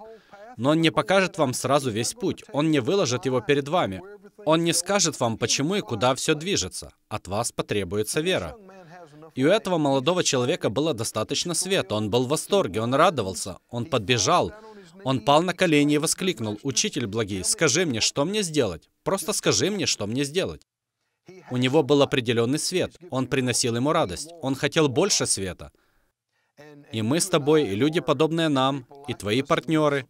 Но Он не покажет вам сразу весь путь, Он не выложит его перед вами. Он не скажет вам, почему и куда все движется. От вас потребуется вера. И у этого молодого человека было достаточно света. Он был в восторге, он радовался, он подбежал, он пал на колени и воскликнул, «Учитель благий, скажи мне, что мне сделать? Просто скажи мне, что мне сделать». У него был определенный свет, он приносил ему радость, он хотел больше света. И мы с тобой, и люди, подобные нам, и твои партнеры,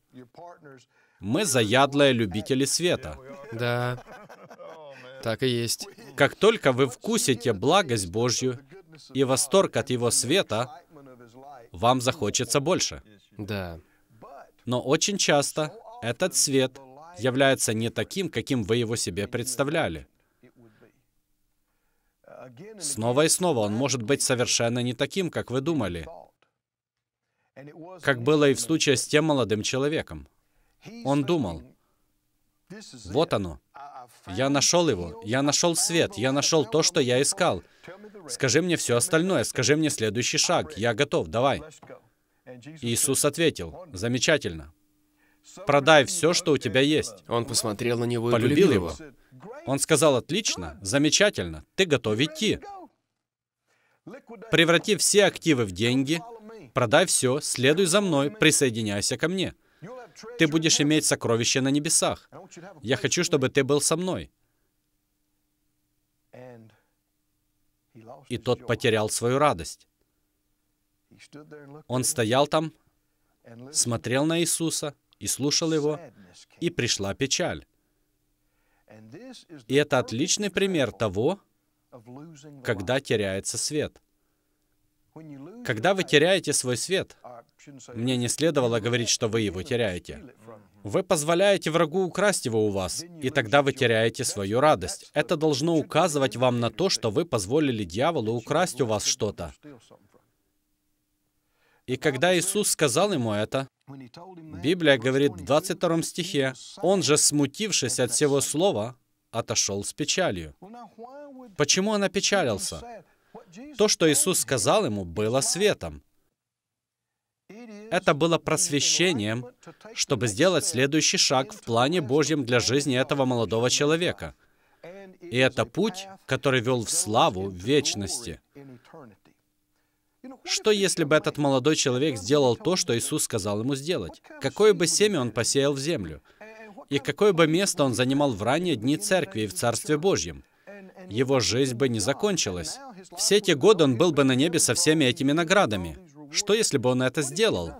мы заядлые любители света. Да, так и есть. Как только вы вкусите благость Божью и восторг от Его света, вам захочется больше. Да. Но очень часто этот свет является не таким, каким вы его себе представляли. Снова и снова он может быть совершенно не таким, как вы думали, как было и в случае с тем молодым человеком. Он думал, вот оно, я нашел его, я нашел свет, я нашел то, что я искал. Скажи мне все остальное, скажи мне следующий шаг, я готов, давай. Иисус ответил, «Замечательно. Продай все, что у тебя есть». Он посмотрел на него и полюбил его. Он сказал, «Отлично, замечательно, ты готов идти. Преврати все активы в деньги, продай все, следуй за мной, присоединяйся ко мне. Ты будешь иметь сокровища на небесах. Я хочу, чтобы ты был со мной». И тот потерял свою радость. Он стоял там, смотрел на Иисуса и слушал его, и пришла печаль. И это отличный пример того, когда теряется свет. Когда вы теряете свой свет, мне не следовало говорить, что вы его теряете. Вы позволяете врагу украсть его у вас, и тогда вы теряете свою радость. Это должно указывать вам на то, что вы позволили дьяволу украсть у вас что-то. И когда Иисус сказал ему это, Библия говорит в 22 стихе, «Он же, смутившись от всего слова, отошел с печалью». Почему он опечалился? То, что Иисус сказал ему, было светом. Это было просвещением, чтобы сделать следующий шаг в плане Божьем для жизни этого молодого человека. И это путь, который вел в славу в вечности. Что если бы этот молодой человек сделал то, что Иисус сказал ему сделать? Какое бы семя он посеял в землю? И какое бы место он занимал в ранние дни церкви и в Царстве Божьем? Его жизнь бы не закончилась. Все те годы он был бы на небе со всеми этими наградами. Что если бы он это сделал?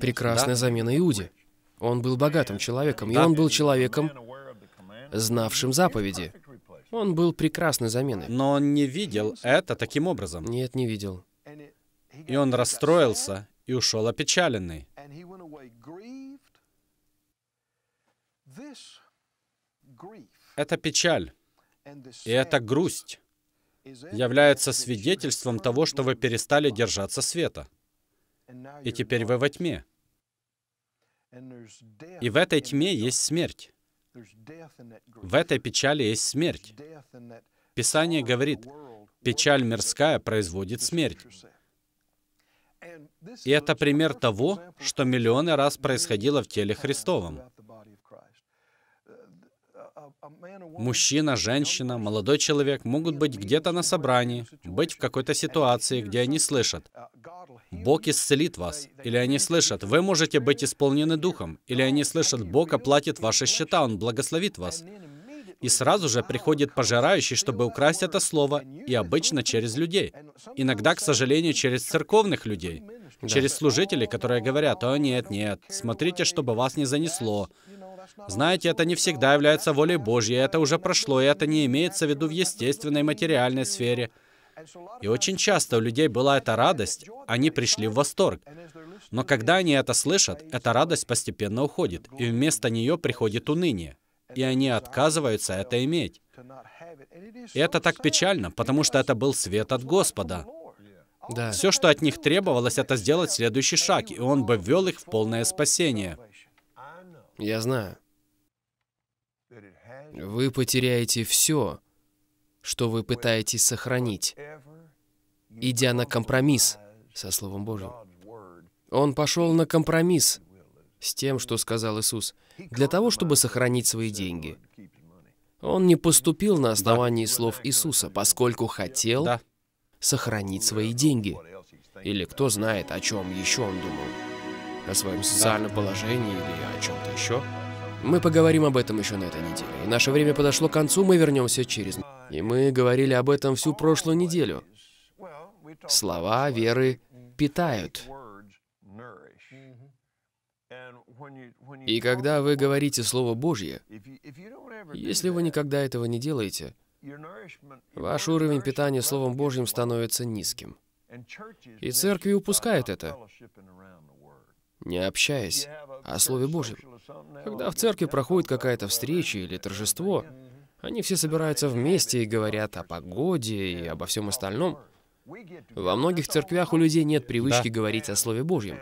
Прекрасная замена Иуде. Он был богатым человеком, и он был человеком, знавшим заповеди. Он был прекрасной заменой. Но он не видел это таким образом. Нет, не видел. И он расстроился и ушел опечаленный. Это печаль и это грусть является свидетельством того, что вы перестали держаться света. И теперь вы во тьме. И в этой тьме есть смерть. В этой печали есть смерть. Писание говорит, печаль мирская производит смерть. И это пример того, что миллионы раз происходило в теле Христовом. Мужчина, женщина, молодой человек могут быть где-то на собрании, быть в какой-то ситуации, где они слышат, Бог исцелит вас, или они слышат, вы можете быть исполнены Духом, или они слышат, Бог оплатит ваши счета, Он благословит вас. И сразу же приходит пожирающий, чтобы украсть это слово, и обычно через людей. Иногда, к сожалению, через церковных людей, через служителей, которые говорят, «О, нет, нет, смотрите, чтобы вас не занесло, знаете, это не всегда является волей Божьей, это уже прошло, и это не имеется в виду в естественной материальной сфере. И очень часто у людей была эта радость, они пришли в восторг. Но когда они это слышат, эта радость постепенно уходит, и вместо нее приходит уныние, и они отказываются это иметь. И это так печально, потому что это был свет от Господа. Да. Все, что от них требовалось, это сделать следующий шаг, и Он бы ввел их в полное спасение. Я знаю. Вы потеряете все, что вы пытаетесь сохранить, идя на компромисс со Словом Божьим. Он пошел на компромисс с тем, что сказал Иисус, для того, чтобы сохранить свои деньги. Он не поступил на основании да. слов Иисуса, поскольку хотел да. сохранить свои деньги. Или кто знает, о чем еще он думал о своем социальном положении или о чем-то еще. Мы поговорим об этом еще на этой неделе. И наше время подошло к концу, мы вернемся через... И мы говорили об этом всю прошлую неделю. Слова веры питают. И когда вы говорите Слово Божье, если вы никогда этого не делаете, ваш уровень питания Словом Божьим становится низким. И церкви упускают это не общаясь о Слове Божьем. Когда в церкви проходит какая-то встреча или торжество, они все собираются вместе и говорят о погоде и обо всем остальном. Во многих церквях у людей нет привычки да. говорить о Слове Божьем.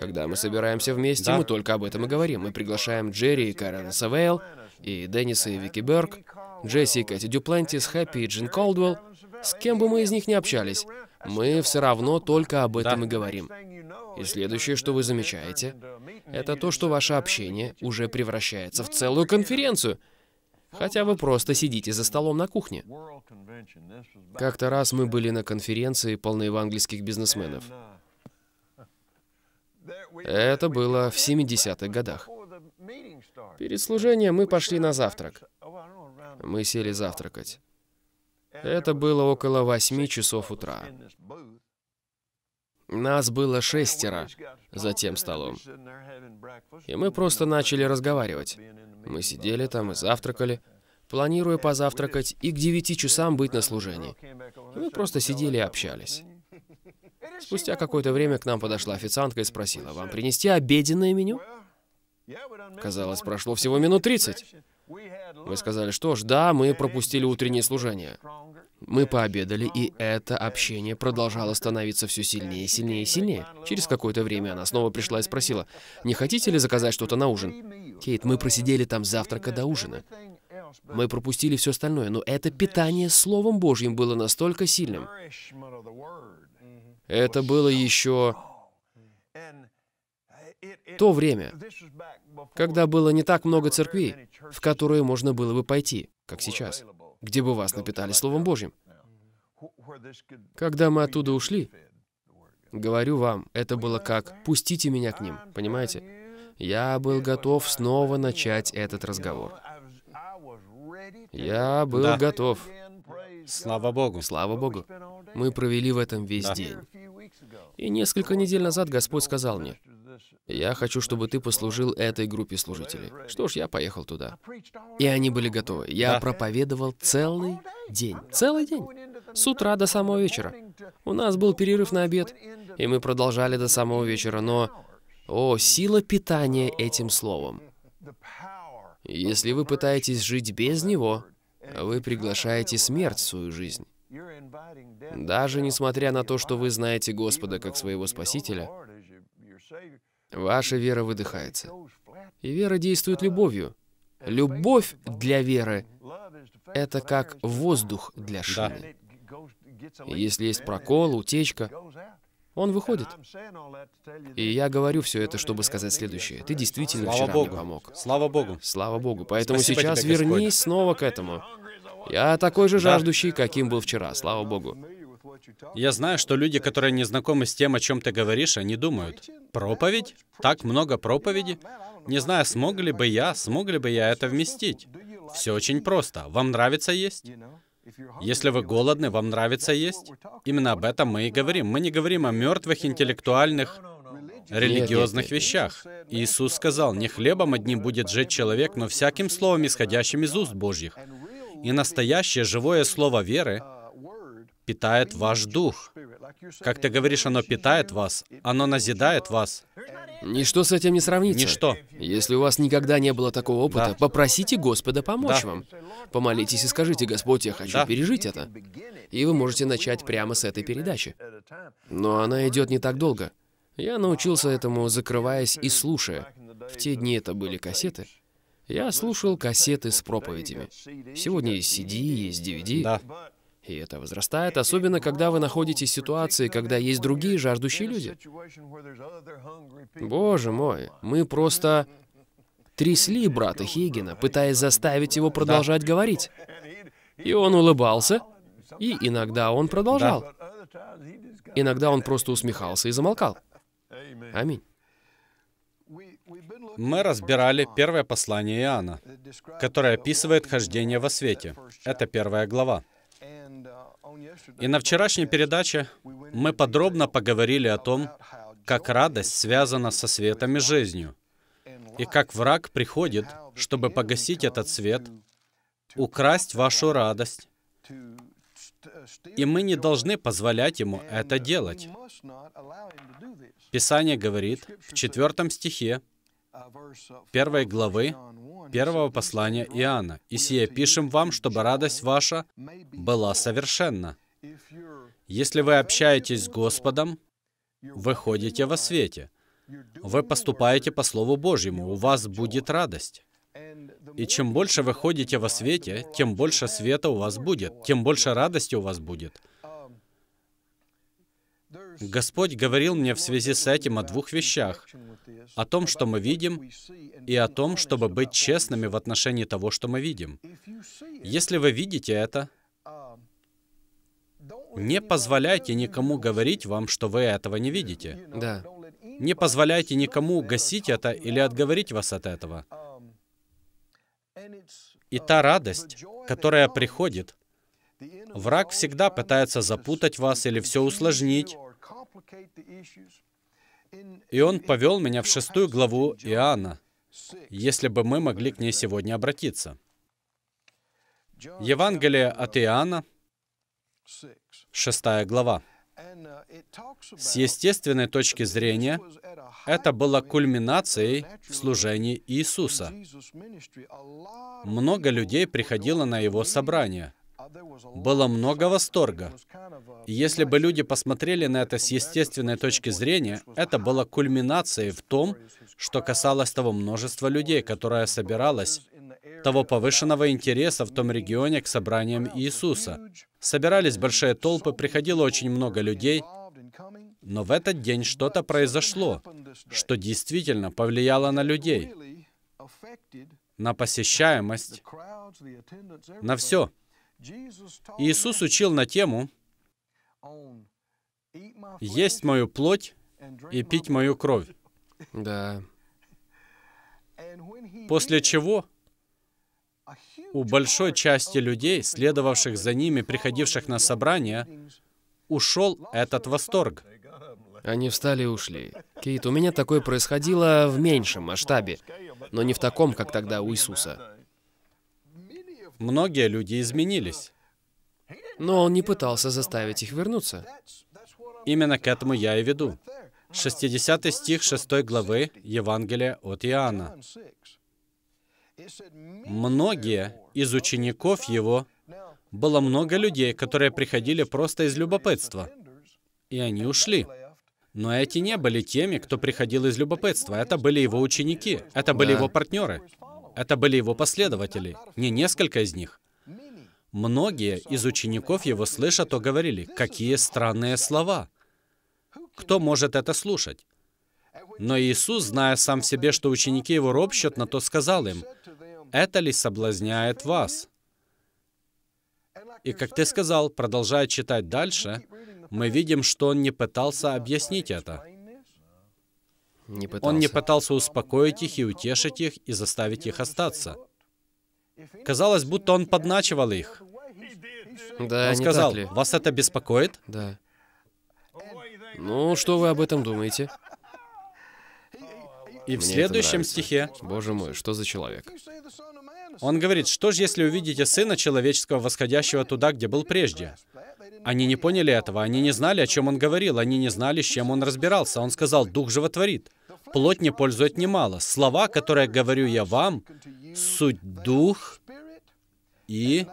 Когда мы собираемся вместе, да. мы только об этом и говорим. Мы приглашаем Джерри и Карен Савейл, и Денниса и Вики Берг, Джесси и Кэти Дюплантис, Хэппи и Джин Колдвелл. С кем бы мы из них не общались, мы все равно только об этом да. и говорим. И следующее, что вы замечаете, это то, что ваше общение уже превращается в целую конференцию, хотя вы просто сидите за столом на кухне. Как-то раз мы были на конференции, полной английских бизнесменов. Это было в 70-х годах. Перед служением мы пошли на завтрак. Мы сели завтракать. Это было около восьми часов утра. Нас было шестеро за тем столом. И мы просто начали разговаривать. Мы сидели там и завтракали, планируя позавтракать и к девяти часам быть на служении. И мы просто сидели и общались. Спустя какое-то время к нам подошла официантка и спросила, «Вам принести обеденное меню?» Казалось, прошло всего минут 30. Мы сказали, что ж, да, мы пропустили утреннее служение. Мы пообедали, и это общение продолжало становиться все сильнее, сильнее, сильнее. Через какое-то время она снова пришла и спросила, «Не хотите ли заказать что-то на ужин?» «Кейт, мы просидели там завтрака до ужина. Мы пропустили все остальное, но это питание Словом Божьим было настолько сильным. Это было еще то время, когда было не так много церквей, в которые можно было бы пойти, как сейчас где бы вас напитали Словом Божьим. Когда мы оттуда ушли, говорю вам, это было как «пустите меня к ним», понимаете? Я был готов снова начать этот разговор. Я был да. готов. Слава Богу. Слава Богу. Мы провели в этом весь да. день. И несколько недель назад Господь сказал мне, я хочу, чтобы ты послужил этой группе служителей. Что ж, я поехал туда. И они были готовы. Я да. проповедовал целый день. Целый день. С утра до самого вечера. У нас был перерыв на обед, и мы продолжали до самого вечера, но... О, сила питания этим словом. Если вы пытаетесь жить без него, вы приглашаете смерть в свою жизнь. Даже несмотря на то, что вы знаете Господа как своего Спасителя, Ваша вера выдыхается. И вера действует любовью. Любовь для веры — это как воздух для шины. Да. Если есть прокол, утечка, он выходит. И я говорю все это, чтобы сказать следующее. Ты действительно Слава вчера Богу. мне помог. Слава Богу. Слава Богу. Поэтому Спасибо сейчас тебе, вернись снова к этому. Я такой же да. жаждущий, каким был вчера. Слава Богу. Я знаю, что люди, которые не знакомы с тем, о чем ты говоришь, они думают, проповедь? Так много проповеди? Не знаю, смог ли бы я, смог ли бы я это вместить. Все очень просто. Вам нравится есть? Если вы голодны, вам нравится есть? Именно об этом мы и говорим. Мы не говорим о мертвых интеллектуальных религиозных вещах. Иисус сказал, «Не хлебом одним будет жить человек, но всяким словом, исходящим из уст Божьих». И настоящее живое слово веры — питает ваш дух. Как ты говоришь, оно питает вас, оно назидает вас. Ничто с этим не сравнится. Ничто. Если у вас никогда не было такого опыта, да. попросите Господа помочь да. вам. Помолитесь и скажите, Господь, я хочу да. пережить это. И вы можете начать прямо с этой передачи. Но она идет не так долго. Я научился этому, закрываясь и слушая. В те дни это были кассеты. Я слушал кассеты с проповедями. Сегодня есть CD, есть DVD. Да. И это возрастает, особенно когда вы находитесь в ситуации, когда есть другие жаждущие люди. Боже мой, мы просто трясли брата Хиггина, пытаясь заставить его продолжать да. говорить. И он улыбался, и иногда он продолжал. Да. Иногда он просто усмехался и замолкал. Аминь. Мы разбирали первое послание Иоанна, которое описывает хождение во свете. Это первая глава. И на вчерашней передаче мы подробно поговорили о том, как радость связана со светом и жизнью, и как враг приходит, чтобы погасить этот свет, украсть вашу радость. И мы не должны позволять ему это делать. Писание говорит в 4 стихе 1 главы первого послания Иоанна. «И сие пишем вам, чтобы радость ваша была совершенна». Если вы общаетесь с Господом, вы ходите во свете. Вы поступаете по Слову Божьему, у вас будет радость. И чем больше вы ходите во свете, тем больше света у вас будет, тем больше радости у вас будет – Господь говорил мне в связи с этим о двух вещах. О том, что мы видим, и о том, чтобы быть честными в отношении того, что мы видим. Если вы видите это, не позволяйте никому говорить вам, что вы этого не видите. Да. Не позволяйте никому гасить это или отговорить вас от этого. И та радость, которая приходит, враг всегда пытается запутать вас или все усложнить, и он повел меня в шестую главу Иоанна, если бы мы могли к ней сегодня обратиться. Евангелие от Иоанна, шестая глава. Uh, С естественной точки зрения, это было кульминацией в служении Иисуса. Много людей приходило на его собрание – было много восторга. если бы люди посмотрели на это с естественной точки зрения, это было кульминацией в том, что касалось того множества людей, которое собиралось, того повышенного интереса в том регионе к собраниям Иисуса. Собирались большие толпы, приходило очень много людей, но в этот день что-то произошло, что действительно повлияло на людей, на посещаемость, на все. Иисус учил на тему «Есть мою плоть и пить мою кровь». Да. После чего у большой части людей, следовавших за ними, приходивших на собрание, ушел этот восторг. Они встали и ушли. Кейт, у меня такое происходило в меньшем масштабе, но не в таком, как тогда у Иисуса. Многие люди изменились. Но он не пытался заставить их вернуться. Именно к этому я и веду. 60 стих 6 главы Евангелия от Иоанна. Многие из учеников его было много людей, которые приходили просто из любопытства, и они ушли. Но эти не были теми, кто приходил из любопытства. Это были его ученики, это были да. его партнеры. Это были его последователи, не несколько из них. Многие из учеников его слышат, то говорили, какие странные слова. Кто может это слушать? Но Иисус, зная сам в себе, что ученики его ропщут, на то сказал им, «Это ли соблазняет вас?» И как ты сказал, продолжая читать дальше, мы видим, что он не пытался объяснить это. Не пытался. Он не пытался успокоить их и утешить их и заставить их остаться. Казалось, будто он подначивал их. Да, он сказал, ли? вас это беспокоит? Да. Ну, что вы об этом думаете? И Мне в следующем стихе... Боже мой, что за человек? Он говорит, что же, если увидите Сына Человеческого, восходящего туда, где был прежде? Они не поняли этого, они не знали, о чем он говорил, они не знали, с чем он разбирался. Он сказал, Дух животворит плоть не пользует немало. Слова, которые говорю я вам, суть дух и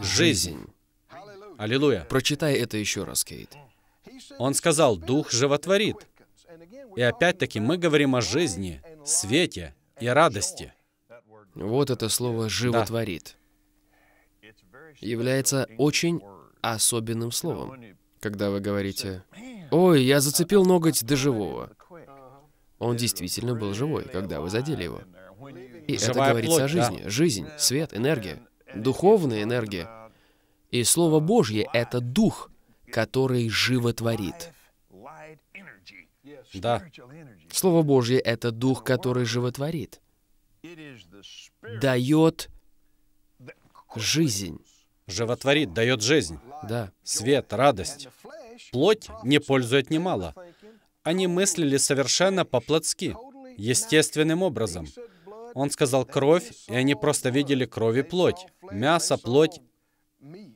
жизнь. Аллилуйя. Прочитай это еще раз, Кейт. Он сказал, дух животворит. И опять-таки мы говорим о жизни, свете и радости. Вот это слово «животворит». Да. Является очень особенным словом. Когда вы говорите, «Ой, я зацепил ноготь до живого», он действительно был живой, когда вы задели его. И это говорится о жизни. Жизнь, свет, энергия, духовная энергия. И Слово Божье — это Дух, который животворит. Да. Слово Божье — это Дух, который животворит. Дает жизнь. Животворит, дает жизнь. Да. Свет, радость. Плоть не пользует немало. Они мыслили совершенно по-плотски, естественным образом. Он сказал «кровь», и они просто видели кровь и плоть, мясо, плоть,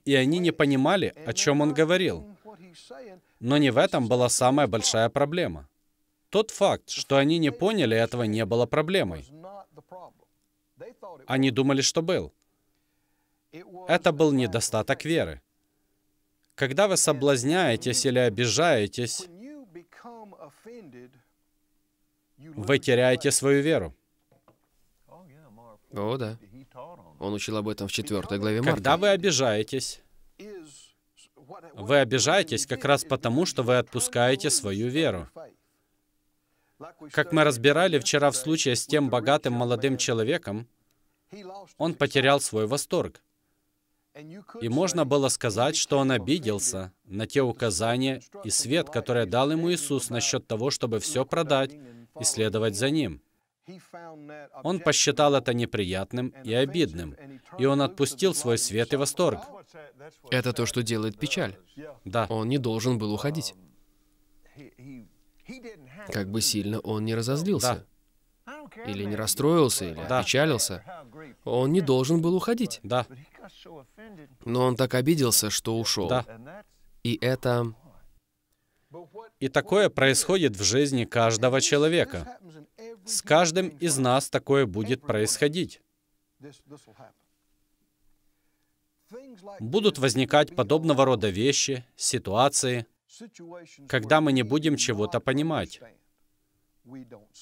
и они не понимали, о чем он говорил. Но не в этом была самая большая проблема. Тот факт, что они не поняли этого, не было проблемой. Они думали, что был. Это был недостаток веры. Когда вы соблазняетесь или обижаетесь, вы теряете свою веру. О, да. Он учил об этом в четвертой главе Марка. Когда вы обижаетесь, вы обижаетесь как раз потому, что вы отпускаете свою веру. Как мы разбирали вчера в случае с тем богатым молодым человеком, он потерял свой восторг. И можно было сказать, что он обиделся на те указания и свет, которые дал ему Иисус насчет того, чтобы все продать и следовать за ним. Он посчитал это неприятным и обидным, и он отпустил свой свет и восторг. Это то, что делает печаль. Да. Он не должен был уходить. Как бы сильно он не разозлился. Да. Или не расстроился, или да. опечалился. Он не должен был уходить. Да. Но он так обиделся, что ушел. Да. И это и такое происходит в жизни каждого человека. С каждым из нас такое будет происходить. Будут возникать подобного рода вещи, ситуации, когда мы не будем чего-то понимать.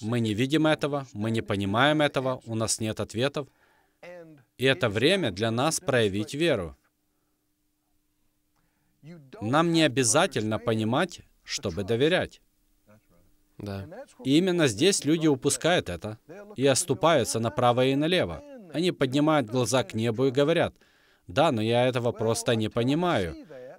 Мы не видим этого, мы не понимаем этого, у нас нет ответов. И это время для нас проявить веру. Нам не обязательно понимать чтобы доверять. Да. И именно здесь люди упускают это и оступаются направо и налево. Они поднимают глаза к небу и говорят, «Да, но я этого просто не понимаю.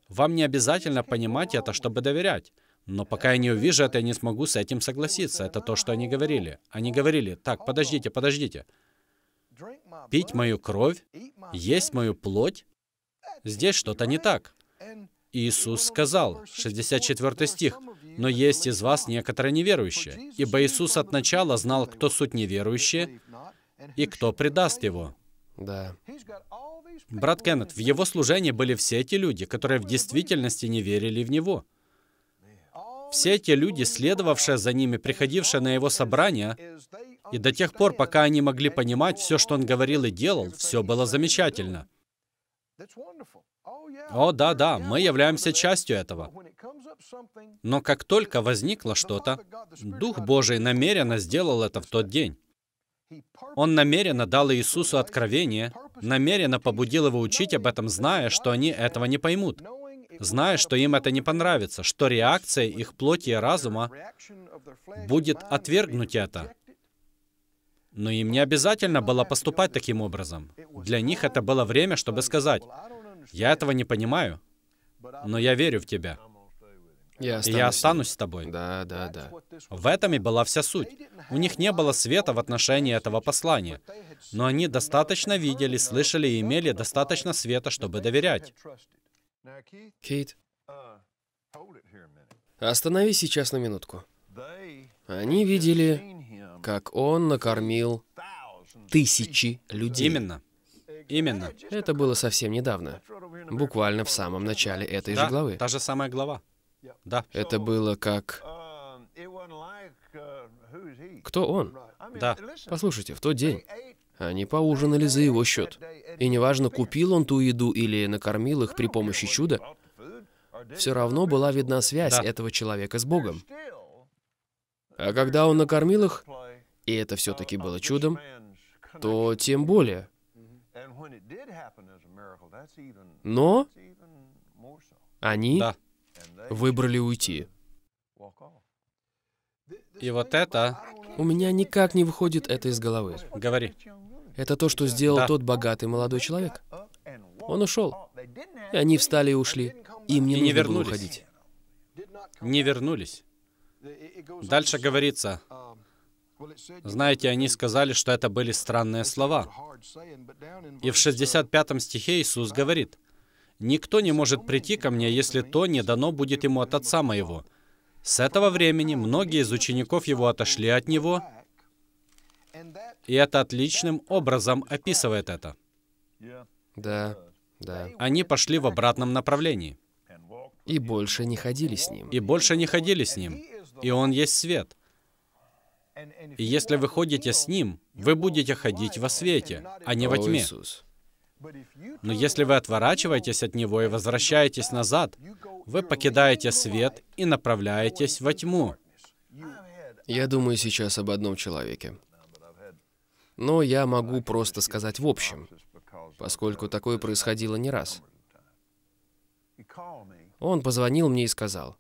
Вам не обязательно понимать это, чтобы доверять. Но пока я не увижу это, я не смогу с этим согласиться. Это то, что они говорили. Они говорили, так, подождите, подождите. Пить мою кровь, есть мою плоть? Здесь что-то не так. Иисус сказал, 64 стих, «Но есть из вас некоторые неверующие, ибо Иисус от начала знал, кто суть неверующие и кто предаст его». Да. Брат Кеннет, в его служении были все эти люди, которые в действительности не верили в него. Все эти люди, следовавшие за ними, приходившие на его собрания, и до тех пор, пока они могли понимать все, что он говорил и делал, все было замечательно. О, да, да, мы являемся частью этого. Но как только возникло что-то, Дух Божий намеренно сделал это в тот день. Он намеренно дал Иисусу откровение, намеренно побудил его учить об этом, зная, что они этого не поймут, зная, что им это не понравится, что реакция их плоти и разума будет отвергнуть это. Но им не обязательно было поступать таким образом. Для них это было время, чтобы сказать, я этого не понимаю, но я верю в тебя. Я останусь, и я останусь с тобой. Да, да, да. В этом и была вся суть. У них не было света в отношении этого послания, но они достаточно видели, слышали и имели достаточно света, чтобы доверять. Кейт, останови сейчас на минутку. Они видели, как он накормил тысячи людей. Именно. Именно. Это было совсем недавно. Буквально в самом начале этой да, же главы. та же самая глава. Да. Это было как... Кто он? Да. Послушайте, в тот день они поужинали за его счет. И неважно, купил он ту еду или накормил их при помощи чуда, все равно была видна связь да. этого человека с Богом. А когда он накормил их, и это все-таки было чудом, то тем более. Но они да. выбрали уйти. И вот это... У меня никак не выходит это из головы. Говори. Это то, что сделал да. тот богатый молодой человек. Он ушел. И они встали и ушли. Им не, и нужно не вернулись. было уходить. Не вернулись. Дальше говорится, um, знаете, они сказали, что это были странные слова. И в 65 стихе Иисус говорит, «Никто не может прийти ко мне, если то не дано будет ему от Отца моего». С этого времени многие из учеников его отошли от него, и это отличным образом описывает это. Да, да. Они пошли в обратном направлении. И больше не ходили с ним. И больше не ходили с ним. И он есть свет. И если вы ходите с Ним, вы будете ходить во свете, а не во тьме. Но если вы отворачиваетесь от Него и возвращаетесь назад, вы покидаете свет и направляетесь во тьму. Я думаю сейчас об одном человеке. Но я могу просто сказать в общем, поскольку такое происходило не раз. Он позвонил мне и сказал,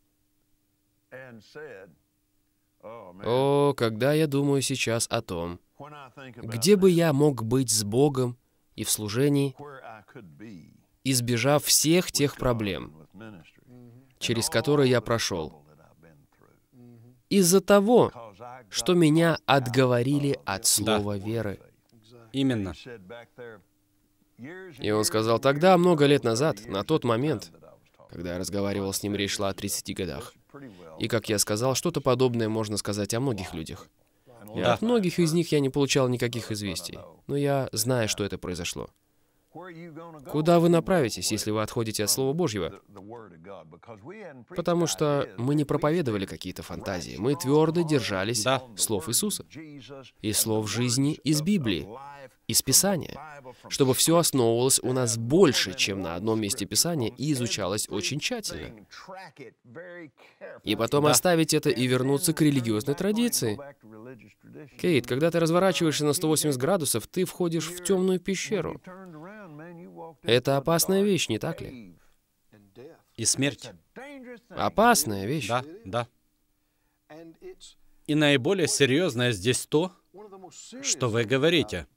Oh, о, когда я думаю сейчас о том, где бы я мог быть с Богом и в служении, избежав всех тех проблем, через которые я прошел, из-за того, что меня отговорили от слова да. веры. Именно. И он сказал, тогда, много лет назад, на тот момент, когда я разговаривал с ним, речь шла о 30 годах. И, как я сказал, что-то подобное можно сказать о многих людях. И от многих из них я не получал никаких известий, но я знаю, что это произошло. Куда вы направитесь, если вы отходите от Слова Божьего? Потому что мы не проповедовали какие-то фантазии. Мы твердо держались да. слов Иисуса и слов жизни из Библии, из Писания, чтобы все основывалось у нас больше, чем на одном месте Писания и изучалось очень тщательно. И потом да. оставить это и вернуться к религиозной традиции. Кейт, когда ты разворачиваешься на 180 градусов, ты входишь в темную пещеру. Это опасная вещь, не так ли? И смерть. Опасная вещь. Да, да. И наиболее серьезное здесь то, что вы говорите —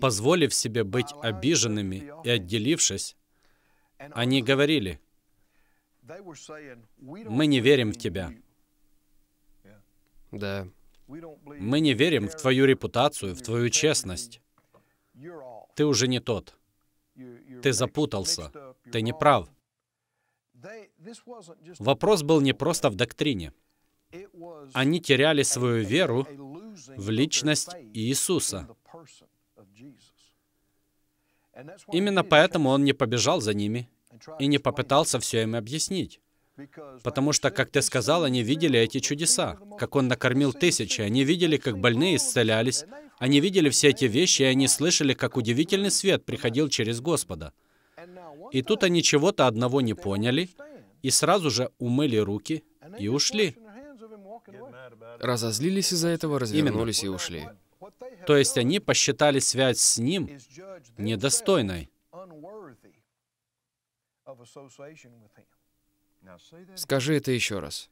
Позволив себе быть обиженными и отделившись, они говорили, «Мы не верим в тебя». Да. Мы не верим в твою репутацию, в твою честность. Ты уже не тот. Ты запутался. Ты не прав. Вопрос был не просто в доктрине. Они теряли свою веру в личность Иисуса. Именно поэтому он не побежал за ними и не попытался все им объяснить. Потому что, как ты сказал, они видели эти чудеса, как он накормил тысячи, они видели, как больные исцелялись, они видели все эти вещи, и они слышали, как удивительный свет приходил через Господа. И тут они чего-то одного не поняли, и сразу же умыли руки и ушли разозлились из-за этого, развернулись Именно. и ушли. То есть они посчитали связь с ним недостойной. Скажи это еще раз.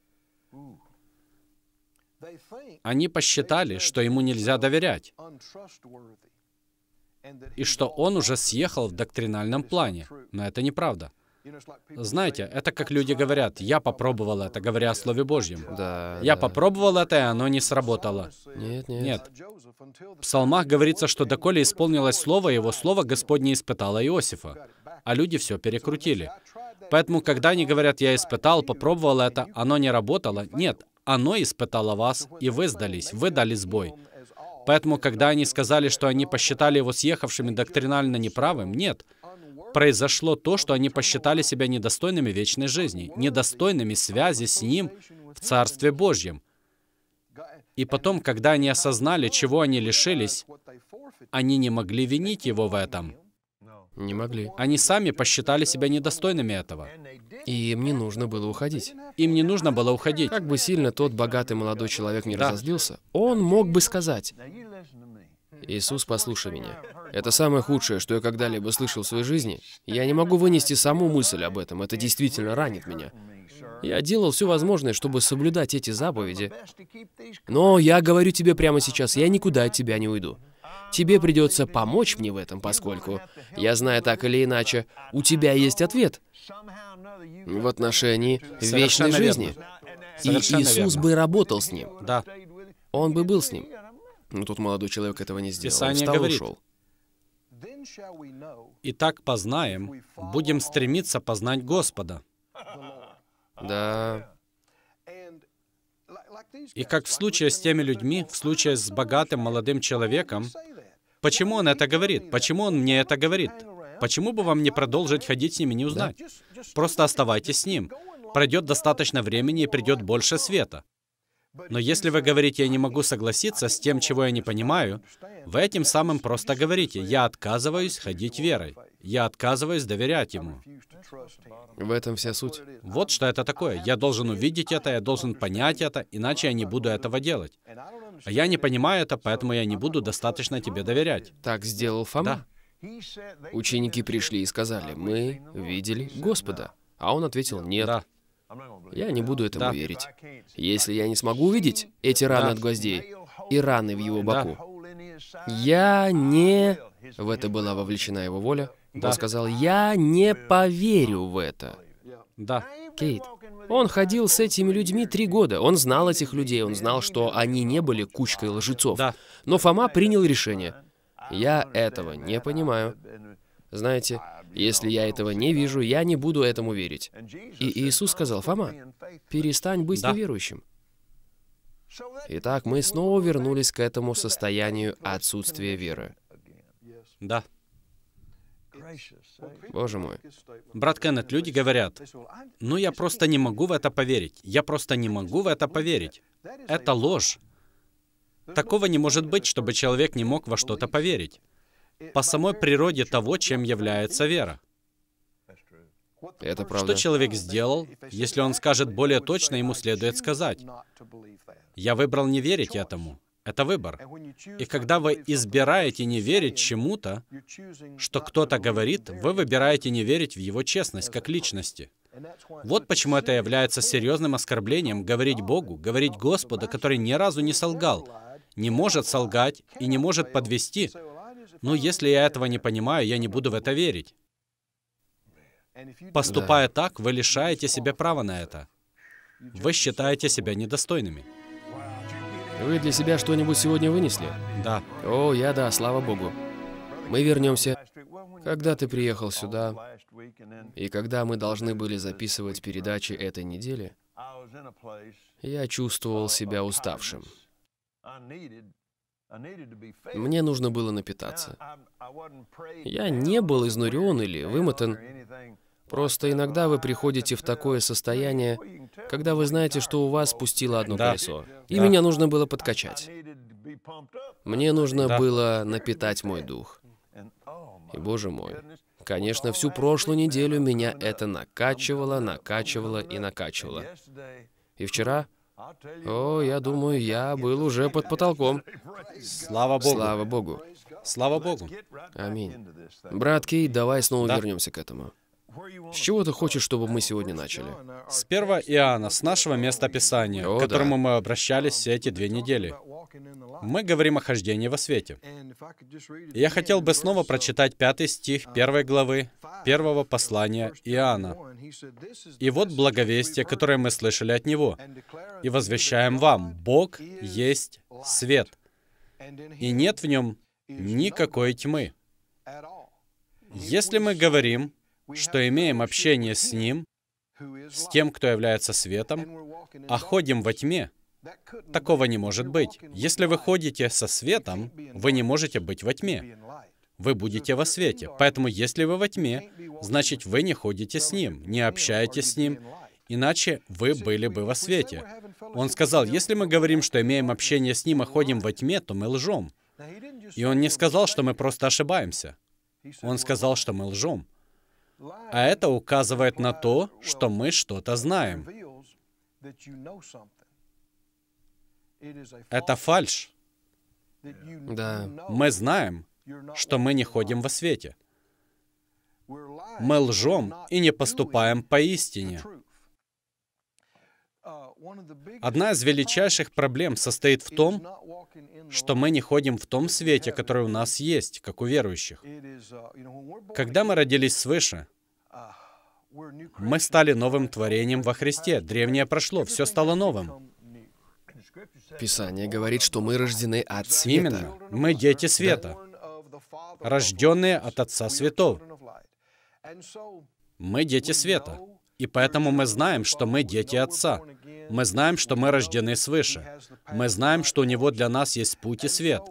Они посчитали, что ему нельзя доверять, и что он уже съехал в доктринальном плане. Но это неправда. Знаете, это как люди говорят, я попробовал это, говоря о Слове Божьем. Да. Я да. попробовал это, и оно не сработало. Нет, нет. Нет. В псалмах говорится, что доколе исполнилось Слово, его Слово Господне испытало Иосифа. А люди все перекрутили. Поэтому, когда они говорят, я испытал, попробовал это, оно не работало, нет, оно испытало вас, и вы сдались, вы дали сбой. Поэтому, когда они сказали, что они посчитали его съехавшими доктринально неправым, нет, произошло то, что они посчитали себя недостойными вечной жизни, недостойными связи с Ним в Царстве Божьем. И потом, когда они осознали, чего они лишились, они не могли винить Его в этом. Не могли. Они сами посчитали себя недостойными этого. И им не нужно было уходить. Им не нужно было уходить. Как бы сильно тот богатый молодой человек не да. разозлился, он мог бы сказать, «Иисус, послушай меня. Это самое худшее, что я когда-либо слышал в своей жизни. Я не могу вынести саму мысль об этом, это действительно ранит меня. Я делал все возможное, чтобы соблюдать эти заповеди. Но я говорю тебе прямо сейчас, я никуда от тебя не уйду. Тебе придется помочь мне в этом, поскольку, я знаю так или иначе, у тебя есть ответ в отношении вечной жизни. И Иисус бы работал с ним. Да. Он бы был с ним. Но тут молодой человек этого не сделал. Писание Он встал говорит. и ушел. Итак, познаем, будем стремиться познать Господа. Да. И как в случае с теми людьми, в случае с богатым молодым человеком, почему он это говорит? Почему он мне это говорит? Почему бы вам не продолжить ходить с ним и не узнать? Да. Просто оставайтесь с ним. Пройдет достаточно времени и придет больше света. Но если вы говорите «я не могу согласиться с тем, чего я не понимаю», вы этим самым просто говорите «я отказываюсь ходить верой». Я отказываюсь доверять ему. В этом вся суть. Вот что это такое. Я должен увидеть это, я должен понять это, иначе я не буду этого делать. А я не понимаю это, поэтому я не буду достаточно тебе доверять. Так сделал Фома? Да. Ученики пришли и сказали, мы видели Господа. А он ответил, нет. Да. Я не буду этому да. верить. Если я не смогу увидеть эти раны да. от гвоздей и раны в его боку, да. я не... В это была вовлечена его воля. Да. Он сказал, я не поверю в это. Да. Кейт, он ходил с этими людьми три года. Он знал этих людей, он знал, что они не были кучкой лжецов. Да. Но Фома принял решение. Я этого не понимаю. Знаете, если я этого не вижу, я не буду этому верить. И Иисус сказал, Фома, перестань быть да. неверующим. Итак, мы снова вернулись к этому состоянию отсутствия веры. Да. Боже мой. Брат Кеннет, люди говорят, ну я просто не могу в это поверить. Я просто не могу в это поверить. Это ложь. Такого не может быть, чтобы человек не мог во что-то поверить по самой природе того, чем является вера. Это правда. Что человек сделал, если он скажет более точно, ему следует сказать, «Я выбрал не верить этому». Это выбор. И когда вы избираете не верить чему-то, что кто-то говорит, вы выбираете не верить в его честность как личности. Вот почему это является серьезным оскорблением говорить Богу, говорить Господу, который ни разу не солгал, не может солгать и не может подвести, но если я этого не понимаю, я не буду в это верить. Поступая да. так, вы лишаете себя права на это. Вы считаете себя недостойными. Вы для себя что-нибудь сегодня вынесли? Да. О, я да, слава богу. Мы вернемся. Когда ты приехал сюда, и когда мы должны были записывать передачи этой недели, я чувствовал себя уставшим. Мне нужно было напитаться. Я не был изнурен или вымотан. Просто иногда вы приходите в uh, такое состояние, когда вы знаете, что у вас спустило одно да. колесо. И да. меня нужно было подкачать. Мне нужно да. было напитать мой дух. Oh, и, боже мой, конечно, всю прошлую неделю меня это накачивало, накачивало и накачивало. И вчера о, я думаю, я был уже под потолком. Слава Богу. Слава Богу. Слава Богу. Аминь. Брат Кей, давай снова да. вернемся к этому. С чего ты хочешь, чтобы мы сегодня начали? С 1 Иоанна, с нашего места Писания, к которому да. мы обращались все эти две недели. Мы говорим о хождении во свете. я хотел бы снова прочитать пятый стих первой главы первого послания Иоанна. «И вот благовестие, которое мы слышали от Него, и возвещаем вам, Бог есть свет, и нет в нем никакой тьмы». Если мы говорим, что имеем общение с Ним, с тем, кто является светом, а ходим во тьме. Такого не может быть. Если вы ходите со светом, вы не можете быть во тьме. Вы будете во свете. Поэтому если вы во тьме, значит вы не ходите с Ним, не общаетесь с Ним, иначе вы были бы во свете. Он сказал, если мы говорим, что имеем общение с Ним, а ходим во тьме, то мы лжем. И он не сказал, что мы просто ошибаемся. Он сказал, что мы лжем. А это указывает на то, что мы что-то знаем. Это фальш. Да. Мы знаем, что мы не ходим во свете. Мы лжем и не поступаем поистине. Одна из величайших проблем состоит в том, что мы не ходим в том свете, который у нас есть, как у верующих. Uh, Когда мы родились свыше, uh, мы стали новым творением во Христе. Древнее прошло, все стало новым. Писание говорит, что мы рождены от света. Именно. Мы дети света, рожденные от Отца Светов. Мы дети света. И поэтому мы знаем, что мы дети Отца. Мы знаем, что мы рождены свыше. Мы знаем, что у Него для нас есть путь и свет.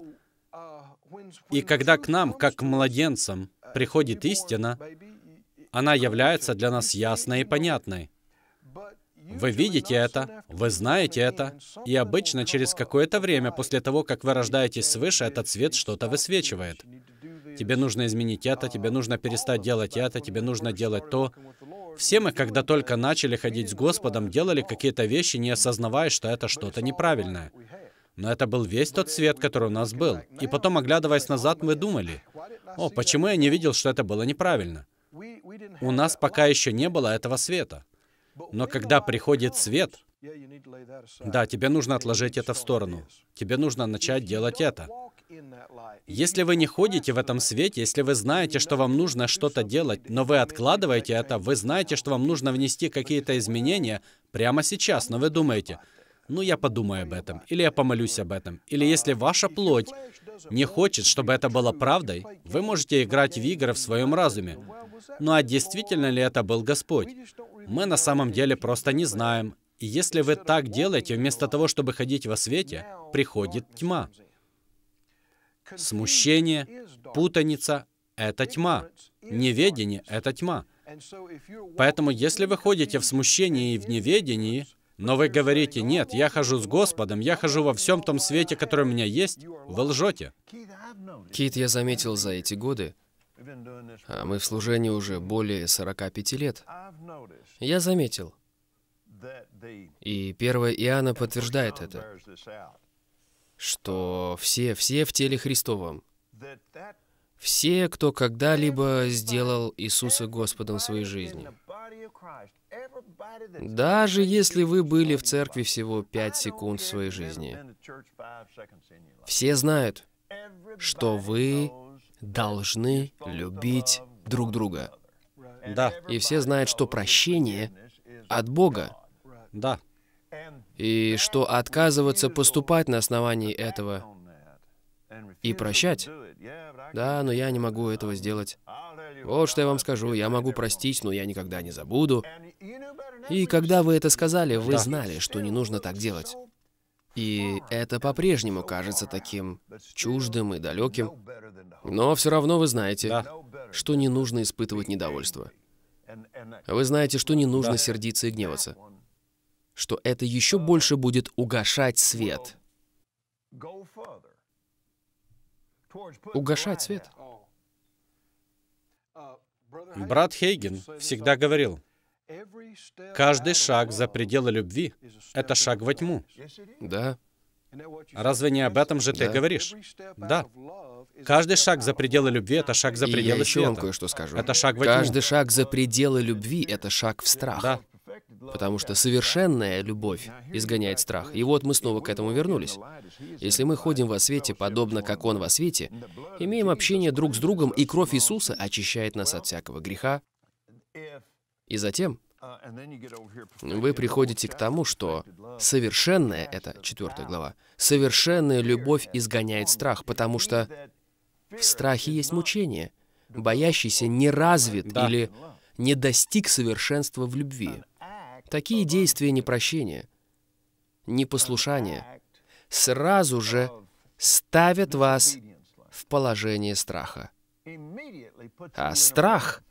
И когда к нам, как к младенцам, приходит истина, она является для нас ясной и понятной. Вы видите это, вы знаете это, и обычно через какое-то время после того, как вы рождаетесь свыше, этот свет что-то высвечивает. Тебе нужно изменить это, тебе нужно перестать делать это, тебе нужно делать то. Все мы, когда только начали ходить с Господом, делали какие-то вещи, не осознавая, что это что-то неправильное. Но это был весь тот свет, который у нас был. И потом, оглядываясь назад, мы думали, «О, почему я не видел, что это было неправильно?» У нас пока еще не было этого света. Но когда приходит свет, да, тебе нужно отложить это в сторону. Тебе нужно начать делать это. Если вы не ходите в этом свете, если вы знаете, что вам нужно что-то делать, но вы откладываете это, вы знаете, что вам нужно внести какие-то изменения прямо сейчас, но вы думаете, ну я подумаю об этом, или я помолюсь об этом, или если ваша плоть не хочет, чтобы это было правдой, вы можете играть в игры в своем разуме. Ну а действительно ли это был Господь? Мы на самом деле просто не знаем. И если вы так делаете, вместо того, чтобы ходить во свете, приходит тьма. Смущение, путаница — это тьма. Неведение — это тьма. Поэтому, если вы ходите в смущении и в неведении, но вы говорите, нет, я хожу с Господом, я хожу во всем том свете, который у меня есть, вы лжете. Кит, я заметил за эти годы, а мы в служении уже более 45 лет, я заметил, и 1 Иоанна подтверждает это, что все, все в теле Христовом, все, кто когда-либо сделал Иисуса Господом своей жизни, даже если вы были в церкви всего пять секунд в своей жизни, все знают, что вы должны любить друг друга. Да. И все знают, что прощение от Бога. Да и что отказываться поступать на основании этого и прощать. Да, но я не могу этого сделать. Вот что я вам скажу, я могу простить, но я никогда не забуду. И когда вы это сказали, вы да. знали, что не нужно так делать. И это по-прежнему кажется таким чуждым и далеким. Но все равно вы знаете, да. что не нужно испытывать недовольство. Вы знаете, что не нужно да. сердиться и гневаться что это еще больше будет угашать свет. Угашать свет. Брат Хейген всегда говорил, каждый шаг за пределы любви — это шаг во тьму. Да. Разве не об этом же ты да. говоришь? Да. Каждый шаг за пределы любви — это шаг за пределы И я еще света. вам кое-что скажу. Это шаг во Каждый тьму. шаг за пределы любви — это шаг в страх. Да. Потому что совершенная любовь изгоняет страх. И вот мы снова к этому вернулись. Если мы ходим во свете, подобно как Он во свете, имеем общение друг с другом, и кровь Иисуса очищает нас от всякого греха. И затем вы приходите к тому, что совершенная, это четвертая глава, совершенная любовь изгоняет страх, потому что в страхе есть мучение. Боящийся не развит да. или не достиг совершенства в любви. Такие действия не прощения, не послушания сразу же ставят вас в положение страха. А страх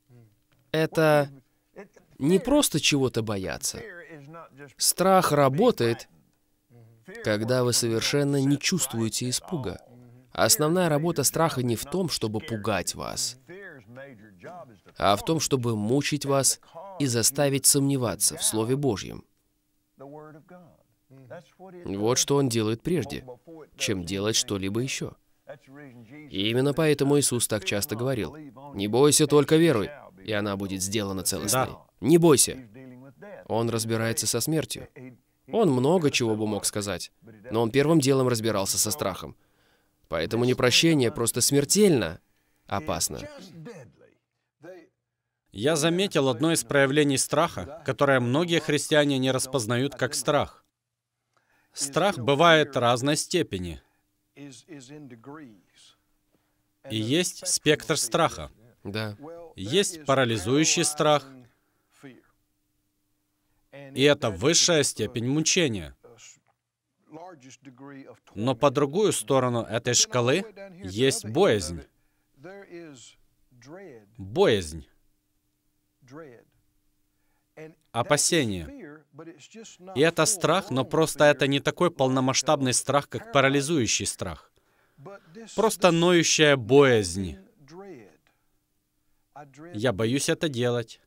— это не просто чего-то бояться. Страх работает, когда вы совершенно не чувствуете испуга. Основная работа страха не в том, чтобы пугать вас, а в том, чтобы мучить вас и заставить сомневаться в Слове Божьем. Вот что он делает прежде, чем делать что-либо еще. И именно поэтому Иисус так часто говорил, «Не бойся, только веруй, и она будет сделана целостной». Да. Не бойся. Он разбирается со смертью. Он много чего бы мог сказать, но он первым делом разбирался со страхом. Поэтому непрощение просто смертельно опасно. Я заметил одно из проявлений страха, которое многие христиане не распознают как страх. Страх бывает разной степени. И есть спектр страха. Да. Есть парализующий страх, и это высшая степень мучения. Но по другую сторону этой шкалы есть боязнь. Боязнь. опасение. И это страх, но просто это не такой полномасштабный страх, как парализующий страх. Просто ноющая боязнь. Я боюсь это делать.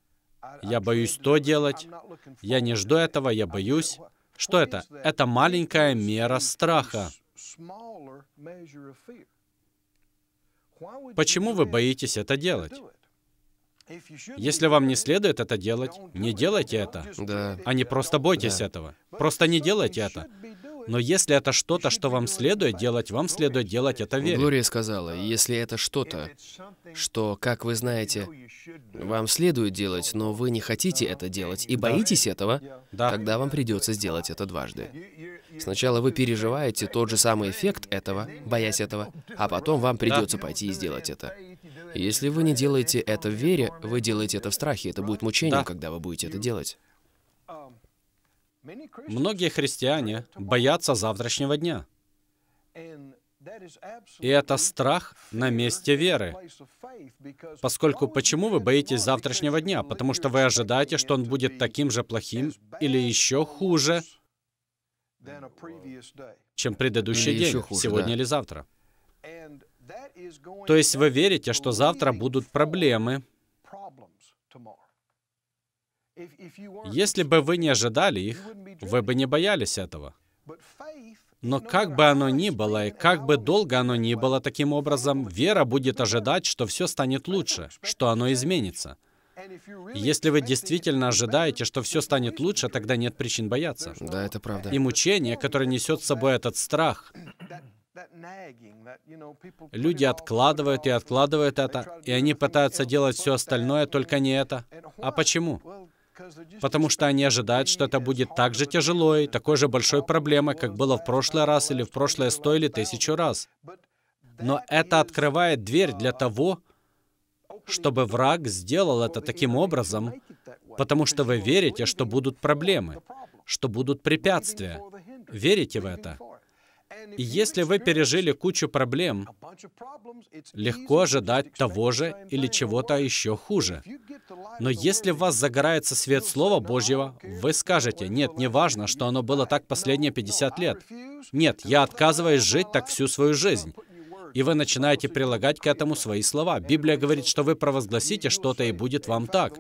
Я боюсь то делать. Я не жду этого, я боюсь. Что это? Это маленькая мера страха. Почему вы боитесь это делать? Если вам не следует это делать, не делайте это. Да. А не просто бойтесь да. этого. Просто не делайте это. Но если это что-то, что вам следует делать, вам следует делать это вере. Глория сказала, если это что-то, что, как вы знаете, вам следует делать, но вы не хотите это делать и боитесь этого, да. тогда вам придется сделать это дважды. Сначала вы переживаете тот же самый эффект этого, боясь этого, а потом вам придется да. пойти и сделать это. Если вы не делаете это в вере, вы делаете это в страхе. Это будет мучение, да. когда вы будете это делать. Многие христиане боятся завтрашнего дня. И это страх на месте веры. Поскольку почему вы боитесь завтрашнего дня? Потому что вы ожидаете, что он будет таким же плохим или еще хуже, чем предыдущий или день, хуже, сегодня да. или завтра. То есть вы верите, что завтра будут проблемы. Если бы вы не ожидали их, вы бы не боялись этого. Но как бы оно ни было, и как бы долго оно ни было таким образом, вера будет ожидать, что все станет лучше, что оно изменится. Если вы действительно ожидаете, что все станет лучше, тогда нет причин бояться. Да, это правда. И мучение, которое несет с собой этот страх, Люди откладывают и откладывают это, и они пытаются делать все остальное, только не это. А почему? Потому что они ожидают, что это будет так же тяжело и такой же большой проблемой, как было в прошлый раз или в прошлое сто или тысячу раз. Но это открывает дверь для uh, того, чтобы враг сделал это таким образом, потому что вы верите, что будут проблемы, что будут препятствия. Верите в это? И если вы пережили кучу проблем, легко ожидать того же или чего-то еще хуже. Но если в вас загорается свет Слова Божьего, вы скажете, нет, не важно, что оно было так последние 50 лет. Нет, я отказываюсь жить так всю свою жизнь и вы начинаете прилагать к этому свои слова. Библия говорит, что вы провозгласите что-то, и будет вам так.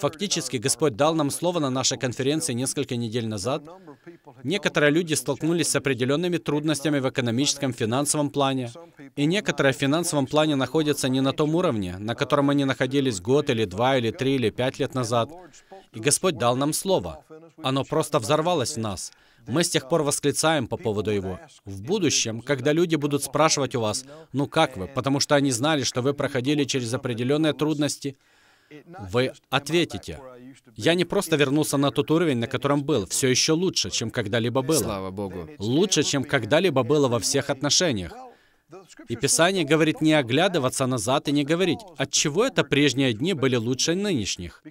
Фактически, Господь дал нам слово на нашей конференции несколько недель назад. Некоторые люди столкнулись с определенными трудностями в экономическом, финансовом плане, и некоторые в финансовом плане находятся не на том уровне, на котором они находились год или два или три или пять лет назад. И Господь дал нам слово. Оно просто взорвалось в нас — мы с тех пор восклицаем по поводу его. В будущем, когда люди будут спрашивать у вас, ну как вы, потому что они знали, что вы проходили через определенные трудности, вы ответите, я не просто вернулся на тот уровень, на котором был, все еще лучше, чем когда-либо было. Слава Богу. Лучше, чем когда-либо было во всех отношениях. И Писание говорит не оглядываться назад и не говорить, от чего это прежние дни были лучше нынешних?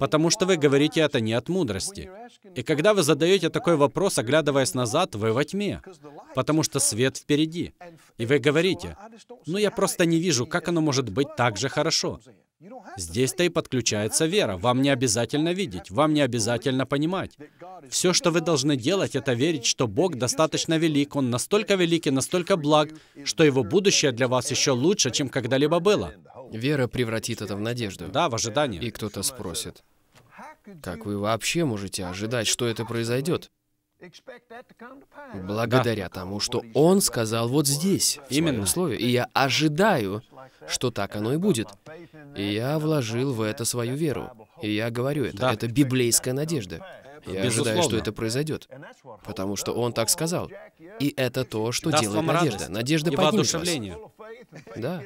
Потому что вы говорите это не от мудрости. И когда вы задаете такой вопрос, оглядываясь назад, вы во тьме, потому что свет впереди. И вы говорите, ну я просто не вижу, как оно может быть так же хорошо. Здесь-то и подключается вера. Вам не обязательно видеть, вам не обязательно понимать. Все, что вы должны делать, это верить, что Бог достаточно велик, Он настолько велик и настолько благ, что Его будущее для вас еще лучше, чем когда-либо было. Вера превратит это в надежду. Да, в ожидание. И кто-то спросит, как вы вообще можете ожидать, что это произойдет? Благодаря да. тому, что Он сказал вот здесь, в Именно. слове. И я ожидаю, что так оно и будет. И я вложил в это свою веру. И я говорю это. Да. Это библейская надежда. Я Безусловно. ожидаю, что это произойдет. Потому что он так сказал. И это то, что Даст делает надежда. Надежда поднимет вас. Да.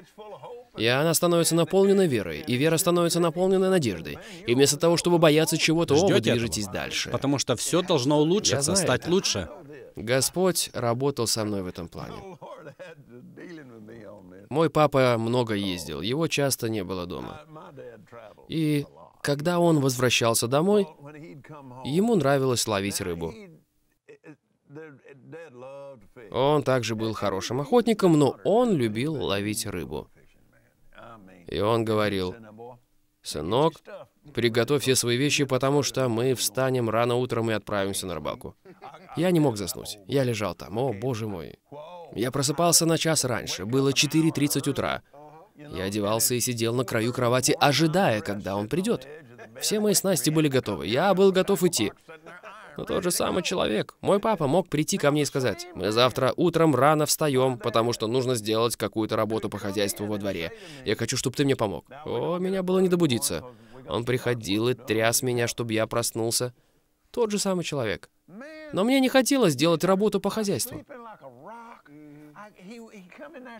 И она становится наполнена верой, и вера становится наполнена надеждой. И вместо того, чтобы бояться чего-то, вы движетесь этого? дальше. Потому что все должно улучшиться, стать это. лучше. Господь работал со мной в этом плане. Мой папа много ездил, его часто не было дома. И когда он возвращался домой, ему нравилось ловить рыбу. Он также был хорошим охотником, но он любил ловить рыбу. И он говорил, «Сынок, приготовь все свои вещи, потому что мы встанем рано утром и отправимся на рыбалку». Я не мог заснуть. Я лежал там. О, боже мой. Я просыпался на час раньше, было 4.30 утра. Я одевался и сидел на краю кровати, ожидая, когда он придет. Все мои снасти были готовы, я был готов идти. Но тот же самый человек, мой папа, мог прийти ко мне и сказать, «Мы завтра утром рано встаем, потому что нужно сделать какую-то работу по хозяйству во дворе. Я хочу, чтобы ты мне помог». О, меня было не добудиться. Он приходил и тряс меня, чтобы я проснулся. Тот же самый человек. Но мне не хотелось делать работу по хозяйству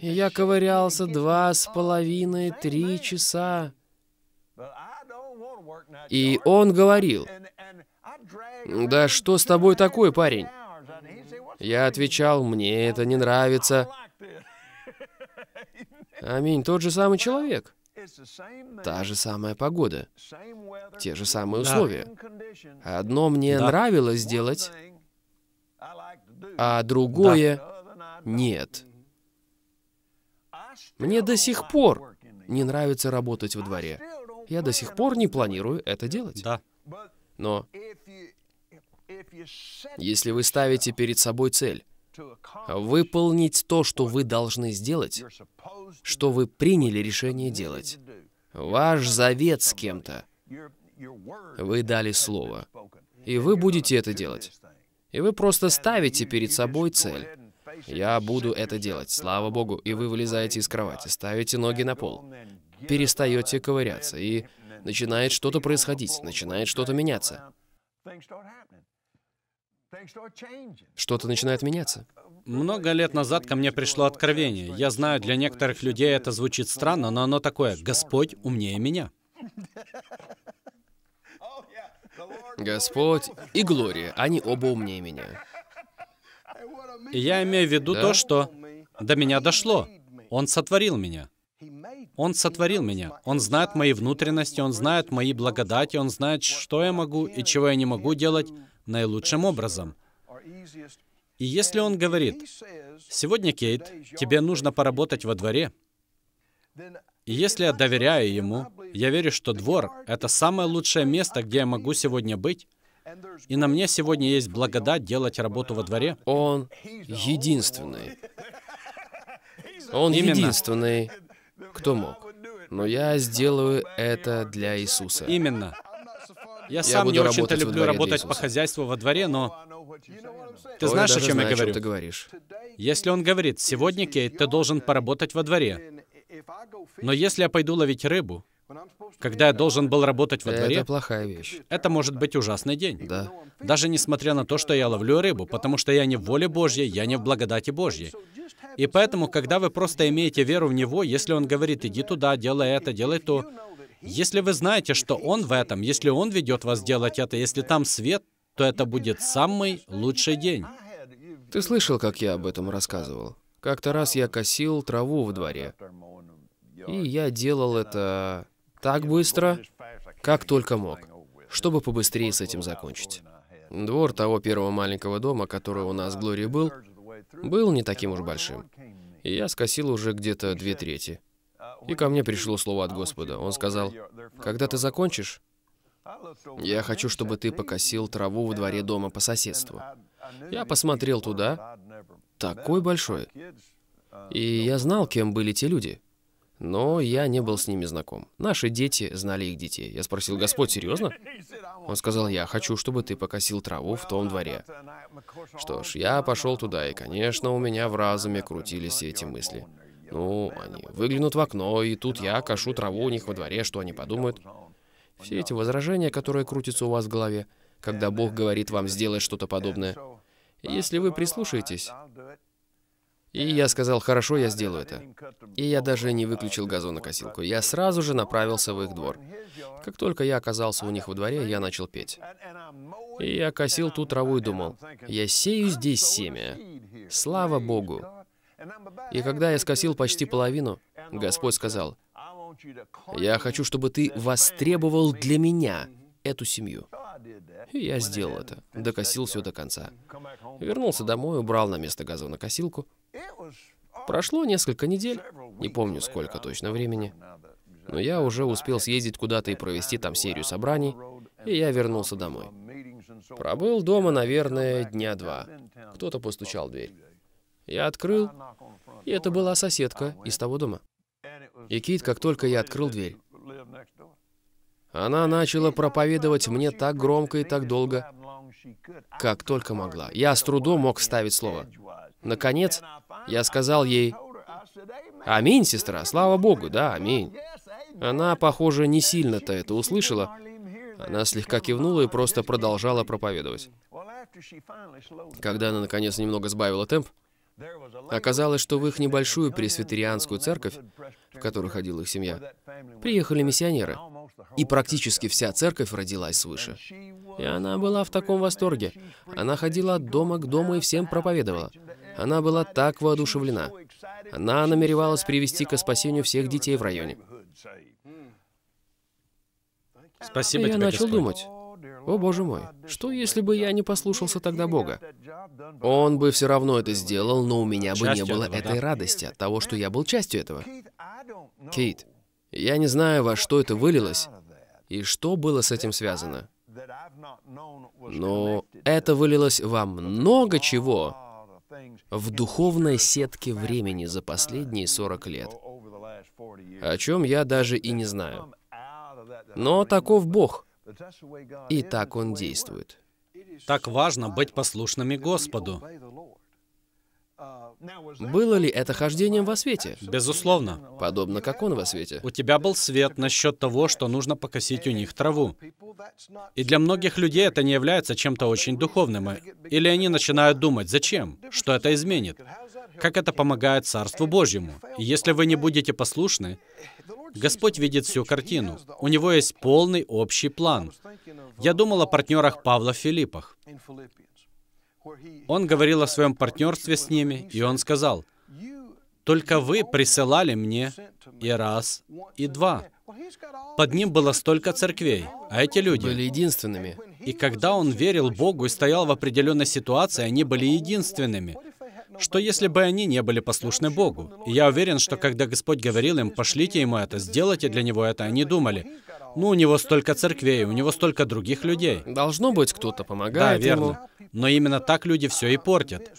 я ковырялся два с половиной, три часа. И он говорил, «Да что с тобой такой парень?» Я отвечал, «Мне это не нравится». Аминь, тот же самый человек. Та же самая погода, те же самые условия. Одно мне да. нравилось делать, а другое да. нет. Мне до сих пор не нравится работать во дворе. Я до сих пор не планирую это делать. Да. Но если вы ставите перед собой цель выполнить то, что вы должны сделать, что вы приняли решение делать, ваш завет с кем-то, вы дали слово, и вы будете это делать. И вы просто ставите перед собой цель. Я буду это делать, слава богу. И вы вылезаете из кровати, ставите ноги на пол, перестаете ковыряться, и начинает что-то происходить, начинает что-то меняться. Что-то начинает меняться. Много лет назад ко мне пришло откровение. Я знаю, для некоторых людей это звучит странно, но оно такое. Господь умнее меня. Господь и Глория, они оба умнее меня я имею в виду да? то, что до меня дошло. Он сотворил меня. Он сотворил меня. Он знает мои внутренности, Он знает мои благодати, Он знает, что я могу и чего я не могу делать наилучшим образом. И если Он говорит, «Сегодня, Кейт, тебе нужно поработать во дворе», и если я доверяю Ему, я верю, что двор — это самое лучшее место, где я могу сегодня быть, и на мне сегодня есть благодать делать работу во дворе. Он единственный. Он Именно. единственный, кто мог. Но я сделаю это для Иисуса. Именно. Я, я сам не очень-то люблю работать по хозяйству во дворе, но... Ты знаешь, о чем знаю, я говорю? Чем ты говоришь. Если он говорит, сегодня, Кейт, ты должен поработать во дворе. Но если я пойду ловить рыбу, когда я должен был работать во дворе, это плохая вещь. Это может быть ужасный день. Да. Даже несмотря на то, что я ловлю рыбу, потому что я не в воле Божьей, я не в благодати Божьей. И поэтому, когда вы просто имеете веру в Него, если Он говорит, иди туда, делай это, делай то, если вы знаете, что Он в этом, если Он ведет вас делать это, если там свет, то это будет самый лучший день. Ты слышал, как я об этом рассказывал? Как-то раз я косил траву в дворе. И я делал это так быстро, как только мог, чтобы побыстрее с этим закончить. Двор того первого маленького дома, который у нас в Глории был, был не таким уж большим. И я скосил уже где-то две трети. И ко мне пришло слово от Господа. Он сказал, «Когда ты закончишь, я хочу, чтобы ты покосил траву во дворе дома по соседству». Я посмотрел туда, такой большой. И я знал, кем были те люди. Но я не был с ними знаком. Наши дети знали их детей. Я спросил, Господь, серьезно? Он сказал, я хочу, чтобы ты покосил траву в том дворе. Что ж, я пошел туда, и, конечно, у меня в разуме крутились эти мысли. Ну, они выглянут в окно, и тут я кашу траву у них во дворе, что они подумают? Все эти возражения, которые крутятся у вас в голове, когда Бог говорит вам сделать что-то подобное. Если вы прислушаетесь, и я сказал, хорошо, я сделаю это. И я даже не выключил газонокосилку. Я сразу же направился в их двор. Как только я оказался у них во дворе, я начал петь. И я косил ту траву и думал, я сею здесь семя. Слава Богу. И когда я скосил почти половину, Господь сказал, я хочу, чтобы ты востребовал для меня эту семью. И я сделал это. Докосил все до конца. Вернулся домой, убрал на место газонокосилку. Прошло несколько недель, не помню сколько точно времени, но я уже успел съездить куда-то и провести там серию собраний, и я вернулся домой. Пробыл дома, наверное, дня два. Кто-то постучал в дверь. Я открыл, и это была соседка из того дома. И Кит, как только я открыл дверь, она начала проповедовать мне так громко и так долго, как только могла. Я с трудом мог вставить слово. Наконец, я сказал ей, «Аминь, сестра, слава Богу, да, аминь». Она, похоже, не сильно-то это услышала. Она слегка кивнула и просто продолжала проповедовать. Когда она, наконец, немного сбавила темп, Оказалось, что в их небольшую пресвитерианскую церковь, в которую ходила их семья, приехали миссионеры. И практически вся церковь родилась свыше. И она была в таком восторге. Она ходила от дома к дому и всем проповедовала. Она была так воодушевлена. Она намеревалась привести к спасению всех детей в районе. Спасибо и я начал Господь. думать, о, Боже мой, что если бы я не послушался тогда Бога? Он бы все равно это сделал, но у меня бы не было этой радости от того, что я был частью этого. Кейт, я не знаю, во что это вылилось и что было с этим связано. Но это вылилось во много чего в духовной сетке времени за последние 40 лет, о чем я даже и не знаю. Но таков Бог — и так Он действует. Так важно быть послушными Господу. Было ли это хождением во свете? Безусловно. Подобно как он во свете. У тебя был свет насчет того, что нужно покосить у них траву. И для многих людей это не является чем-то очень духовным. Или они начинают думать, зачем? Что это изменит? как это помогает Царству Божьему. И если вы не будете послушны, Господь видит всю картину. У него есть полный общий план. Я думал о партнерах Павла в Филиппах. Он говорил о своем партнерстве с ними, и он сказал, «Только вы присылали мне и раз, и два». Под ним было столько церквей, а эти люди... Были единственными. И когда он верил Богу и стоял в определенной ситуации, они были единственными. Что если бы они не были послушны Богу? я уверен, что когда Господь говорил им, пошлите ему это, сделайте для него это, они думали, ну, у него столько церквей, у него столько других людей. Должно быть, кто-то помогает ему. Да, верно. Ему. Но именно так люди все и портят.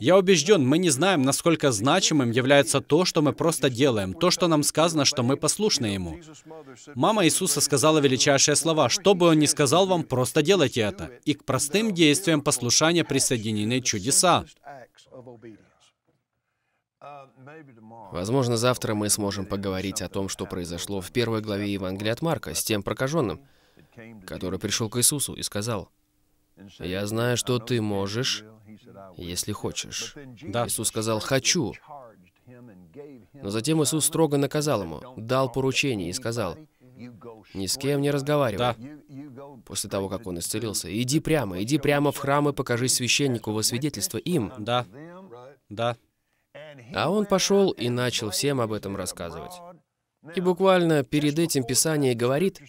Я убежден, мы не знаем, насколько значимым является то, что мы просто делаем, то, что нам сказано, что мы послушны Ему. Мама Иисуса сказала величайшие слова, «Что бы Он ни сказал вам, просто делайте это». И к простым действиям послушания присоединены чудеса. Возможно, завтра мы сможем поговорить о том, что произошло в первой главе Евангелия от Марка с тем прокаженным, который пришел к Иисусу и сказал, «Я знаю, что ты можешь, если хочешь». Да. Иисус сказал «хочу». Но затем Иисус строго наказал ему, дал поручение и сказал, ни с кем не разговаривай. Да. После того, как он исцелился. Иди прямо, иди прямо в храм и покажи священнику во свидетельство им. Да. Да. А он пошел и начал всем об этом рассказывать. И буквально перед этим Писание говорит,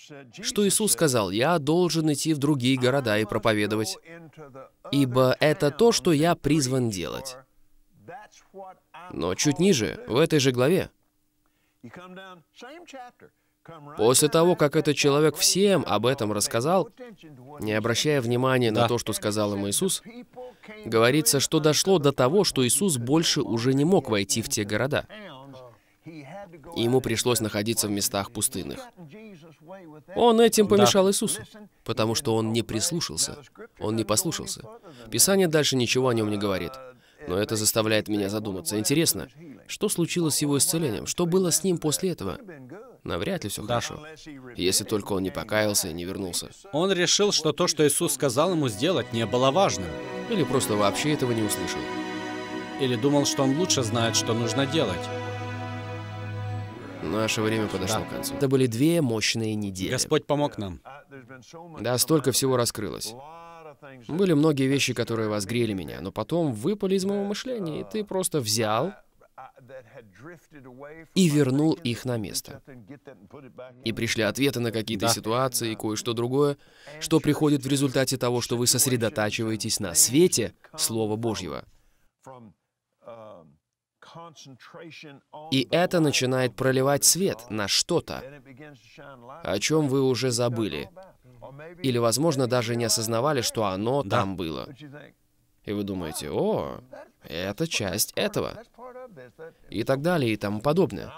что Иисус сказал, «Я должен идти в другие города и проповедовать, ибо это то, что я призван делать». Но чуть ниже, в этой же главе, После того, как этот человек всем об этом рассказал, не обращая внимания на то, что сказал им Иисус, говорится, что дошло до того, что Иисус больше уже не мог войти в те города. ему пришлось находиться в местах пустынных. Он этим помешал Иисусу, потому что он не прислушался, он не послушался. Писание дальше ничего о нем не говорит. Но это заставляет меня задуматься. Интересно, что случилось с его исцелением? Что было с ним после этого? навряд ли все хорошо. Если только он не покаялся и не вернулся. Он решил, что то, что Иисус сказал ему сделать, не было важным. Или просто вообще этого не услышал. Или думал, что он лучше знает, что нужно делать. Наше время подошло да. к концу. Это были две мощные недели. Господь помог нам. Да, столько всего раскрылось. Были многие вещи, которые возгрели меня, но потом выпали из моего мышления, и ты просто взял и вернул их на место. И пришли ответы на какие-то да. ситуации и uh, кое-что другое, что приходит в результате того, что вы сосредотачиваетесь на свете Слова Божьего. Um, и это начинает проливать свет на что-то, о чем вы уже забыли. Или, возможно, даже не осознавали, что оно да. там было. И вы думаете, о, это часть этого и так далее, и тому подобное.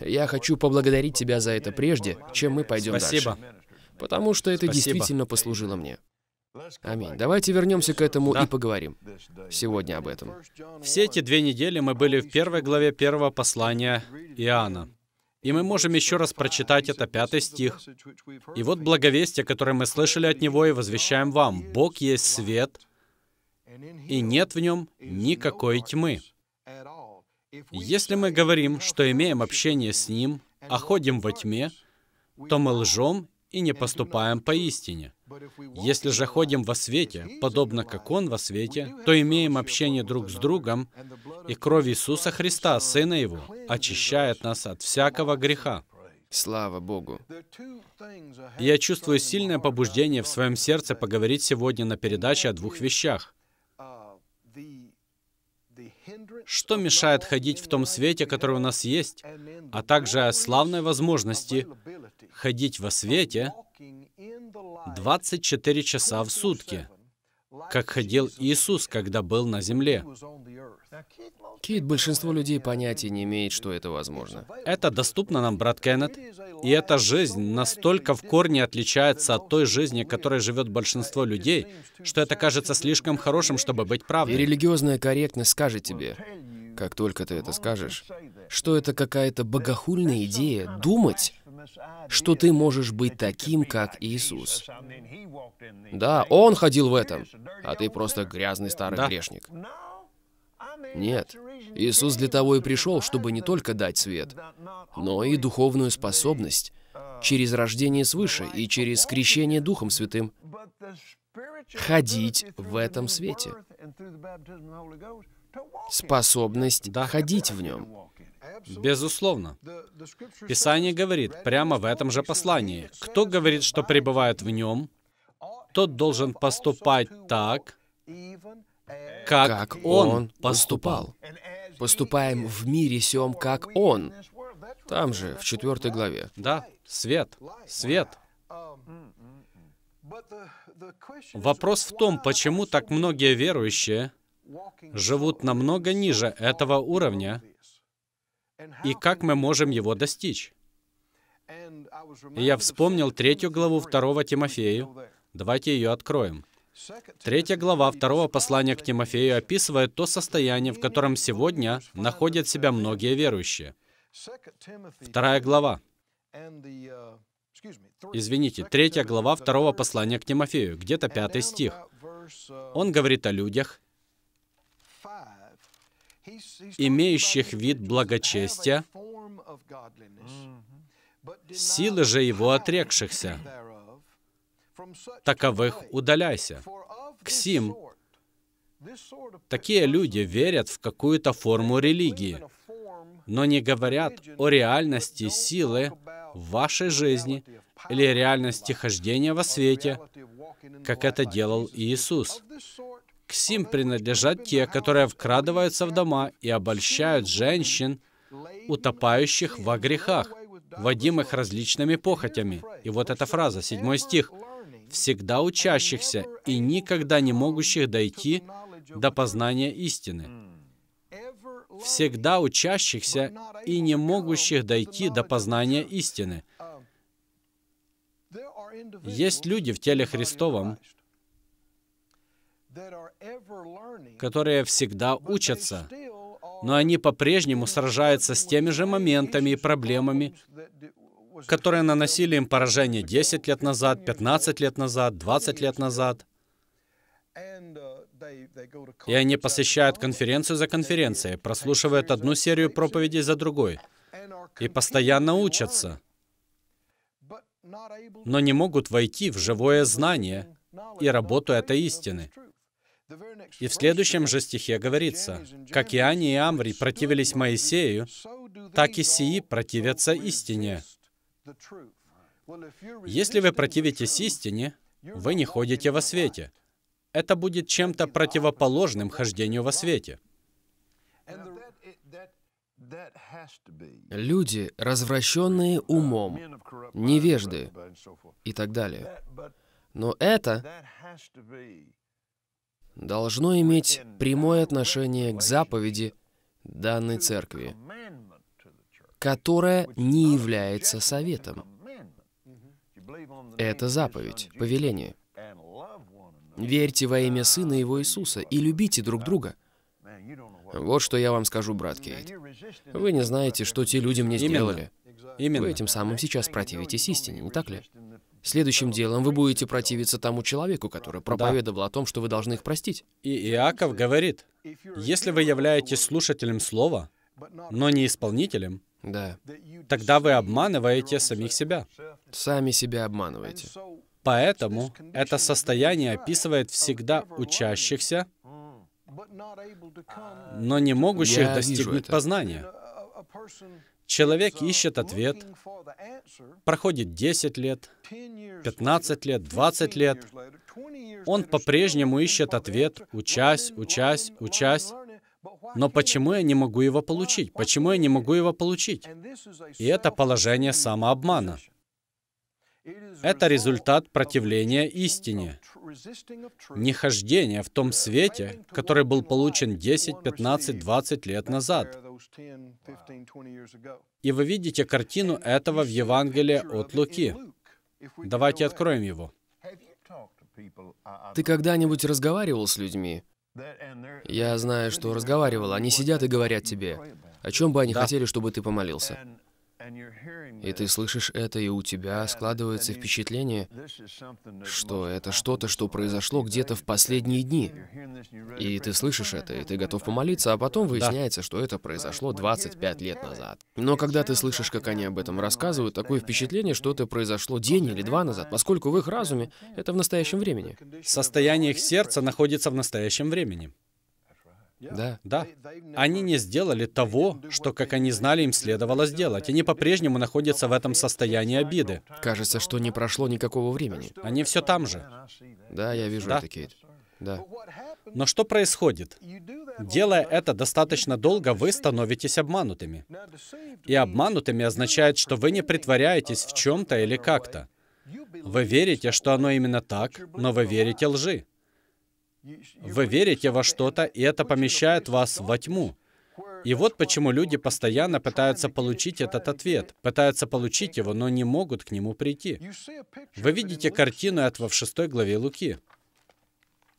Я хочу поблагодарить тебя за это прежде, чем мы пойдем Спасибо. дальше. Потому что это Спасибо. действительно послужило мне. Аминь. Давайте вернемся к этому да. и поговорим сегодня об этом. Все эти две недели мы были в первой главе первого послания Иоанна. И мы можем еще раз прочитать это пятый стих. «И вот благовестие, которое мы слышали от Него и возвещаем вам. Бог есть свет, и нет в нем никакой тьмы». Если мы говорим, что имеем общение с Ним, а ходим во тьме, то мы лжем и не поступаем поистине. Если же ходим во свете, подобно как Он во свете, то имеем общение друг с другом, и кровь Иисуса Христа, Сына Его, очищает нас от всякого греха. Слава Богу! Я чувствую сильное побуждение в своем сердце поговорить сегодня на передаче о двух вещах. Что мешает ходить в том свете, который у нас есть, а также о славной возможности ходить во свете 24 часа в сутки? как ходил Иисус, когда был на земле. Кейт, большинство людей понятия не имеет, что это возможно. Это доступно нам, брат Кеннет. И эта жизнь настолько в корне отличается от той жизни, которой живет большинство людей, что это кажется слишком хорошим, чтобы быть правдой. И религиозная корректность скажет тебе, как только ты это скажешь, что это какая-то богохульная идея думать, что ты можешь быть таким, как Иисус. Да, Он ходил в этом, а ты просто грязный старый да. грешник. Нет, Иисус для того и пришел, чтобы не только дать свет, но и духовную способность через рождение свыше и через крещение Духом Святым ходить в этом свете способность да. ходить в нем. Безусловно. Писание говорит прямо в этом же послании. Кто говорит, что пребывает в нем, тот должен поступать так, как, как он, он поступал. Поступаем в мире сем, как он. Там же, в четвертой главе. Да, свет, свет. Вопрос в том, почему так многие верующие живут намного ниже этого уровня, и как мы можем его достичь. И я вспомнил третью главу второго Тимофею. Давайте ее откроем. Третья глава второго послания к Тимофею описывает то состояние, в котором сегодня находят себя многие верующие. Вторая глава. Извините, третья глава второго послания к Тимофею, где-то пятый стих. Он говорит о людях, имеющих вид благочестия, силы же его отрекшихся. Таковых удаляйся. Ксим, такие люди верят в какую-то форму религии, но не говорят о реальности силы в вашей жизни или реальности хождения во свете, как это делал Иисус. К сим принадлежат те, которые вкрадываются в дома и обольщают женщин, утопающих во грехах, водимых различными похотями. И вот эта фраза, седьмой стих. «Всегда учащихся и никогда не могущих дойти до познания истины». «Всегда учащихся и не могущих дойти до познания истины». Есть люди в теле Христовом, которые всегда учатся, но они по-прежнему сражаются с теми же моментами и проблемами, которые наносили им поражение 10 лет назад, 15 лет назад, 20 лет назад. И они посещают конференцию за конференцией, прослушивают одну серию проповедей за другой и постоянно учатся, но не могут войти в живое знание и работу этой истины. И в следующем же стихе говорится, «Как и Ани и Амри противились Моисею, так и сии противятся истине». Если вы противитесь истине, вы не ходите во свете. Это будет чем-то противоположным хождению во свете. Люди, развращенные умом, невежды и так далее. Но это должно иметь прямое отношение к заповеди данной церкви, которая не является советом. Это заповедь, повеление. Верьте во имя Сына Его Иисуса и любите друг друга. Вот что я вам скажу, брат Кейт. Вы не знаете, что те люди мне сделали. Именно. Вы этим самым сейчас противитесь истине, не так ли? Следующим делом вы будете противиться тому человеку, который проповедовал да. о том, что вы должны их простить. И Иаков говорит, если вы являетесь слушателем слова, но не исполнителем, да. тогда вы обманываете самих себя. Сами себя обманываете. Поэтому это состояние описывает всегда учащихся, но не могущих Я достигнуть познания. Человек ищет ответ, проходит 10 лет, 15 лет, 20 лет. Он по-прежнему ищет ответ, учась, учась, учась. Но почему я не могу его получить? Почему я не могу его получить? И это положение самообмана. Это результат противления истине, нехождения в том свете, который был получен 10, 15, 20 лет назад. И вы видите картину этого в Евангелии от Луки. Давайте откроем его. Uh, uh, ты когда-нибудь разговаривал с людьми? Я знаю, что разговаривал. Они сидят и говорят тебе, о чем бы они да. хотели, чтобы ты помолился. И ты слышишь это, и у тебя складывается впечатление, что это что-то, что произошло где-то в последние дни. И ты слышишь это, и ты готов помолиться, а потом выясняется, что это произошло 25 лет назад. Но когда ты слышишь, как они об этом рассказывают, такое впечатление, что это произошло день или два назад, поскольку в их разуме это в настоящем времени. Состояние их сердца находится в настоящем времени. Да. да. Они не сделали того, что, как они знали, им следовало сделать. Они по-прежнему находятся в этом состоянии обиды. Кажется, что не прошло никакого времени. Они все там же. Да, я вижу да. это, Кейт. Да. Но что происходит? Делая это достаточно долго, вы становитесь обманутыми. И обманутыми означает, что вы не притворяетесь в чем-то или как-то. Вы верите, что оно именно так, но вы верите лжи. Вы верите во что-то, и это помещает вас во тьму. И вот почему люди постоянно пытаются получить этот ответ, пытаются получить его, но не могут к нему прийти. Вы видите картину этого в шестой главе Луки.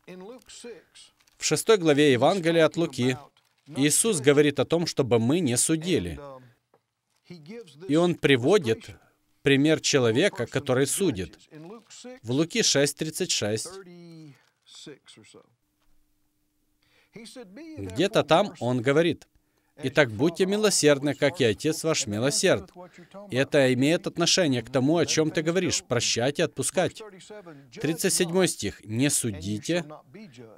В шестой главе Евангелия от Луки Иисус говорит о том, чтобы мы не судили. И Он приводит пример человека, который судит. В Луки 6.36 где-то там он говорит, «Итак, будьте милосердны, как и Отец ваш милосерд». И это имеет отношение к тому, о чем ты говоришь, прощать и отпускать. 37 стих. «Не судите,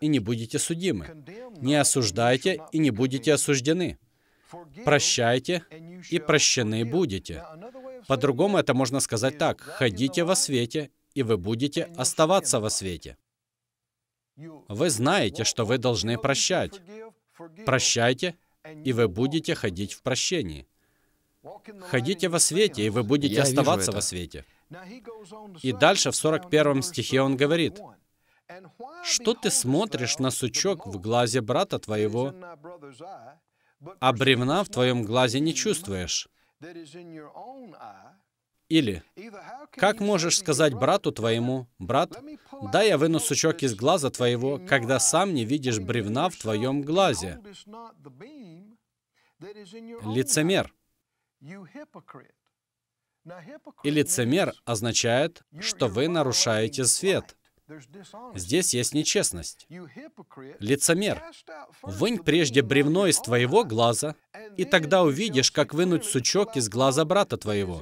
и не будете судимы. Не осуждайте, и не будете осуждены. Прощайте, и прощены будете». По-другому это можно сказать так. «Ходите во свете, и вы будете оставаться во свете». Вы знаете, что вы должны прощать. Прощайте, и вы будете ходить в прощении. Ходите во свете, и вы будете Я оставаться во свете. И дальше в 41 стихе он говорит, «Что ты смотришь на сучок в глазе брата твоего, а бревна в твоем глазе не чувствуешь? Или «Как можешь сказать брату твоему, брат, дай я выну сучок из глаза твоего, когда сам не видишь бревна в твоем глазе?» Лицемер. И лицемер означает, что вы нарушаете свет – Здесь есть нечестность. Лицемер, вынь прежде бревно из твоего глаза, и тогда увидишь, как вынуть сучок из глаза брата твоего.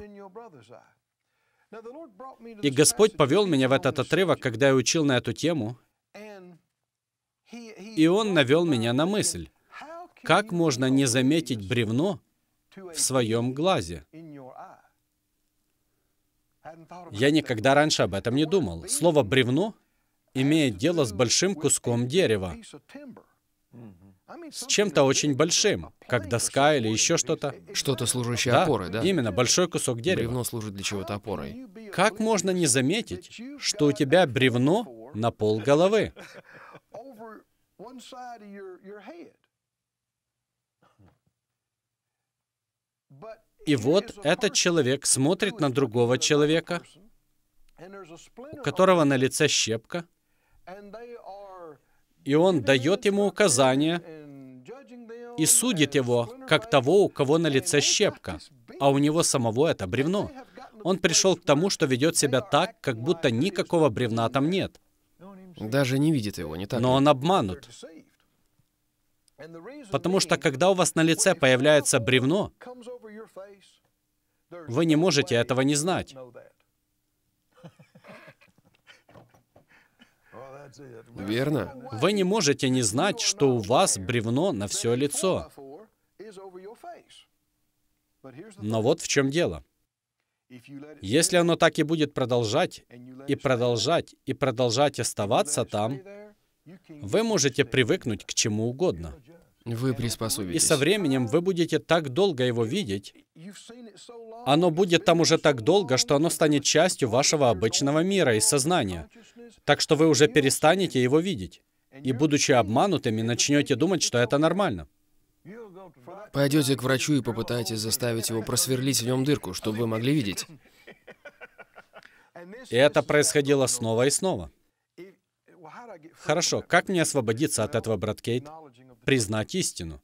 И Господь повел меня в этот отрывок, когда я учил на эту тему, и Он навел меня на мысль, как можно не заметить бревно в своем глазе? Я никогда раньше об этом не думал. Слово «бревно» имеет дело с большим куском дерева, с чем-то очень большим, как доска или еще что-то. Что-то служащее да, опорой, да? Именно, большой кусок дерева. Бревно служит для чего-то опорой. Как можно не заметить, что у тебя бревно на пол головы? И вот этот человек смотрит на другого человека, у которого на лице щепка, и он дает ему указания и судит его, как того, у кого на лице щепка, а у него самого это бревно. Он пришел к тому, что ведет себя так, как будто никакого бревна там нет. Даже не видит его, не так? Но он обманут. Потому что когда у вас на лице появляется бревно, вы не можете этого не знать. Верно. Вы не можете не знать, что у вас бревно на все лицо. Но вот в чем дело. Если оно так и будет продолжать, и продолжать, и продолжать оставаться там, вы можете привыкнуть к чему угодно. Вы приспособитесь. И со временем вы будете так долго его видеть. Оно будет там уже так долго, что оно станет частью вашего обычного мира и сознания. Так что вы уже перестанете его видеть. И, будучи обманутыми, начнете думать, что это нормально. Пойдете к врачу и попытаетесь заставить его просверлить в нем дырку, чтобы вы могли видеть. И это происходило снова и снова. Хорошо, как мне освободиться от этого, брат Кейт? признать истину.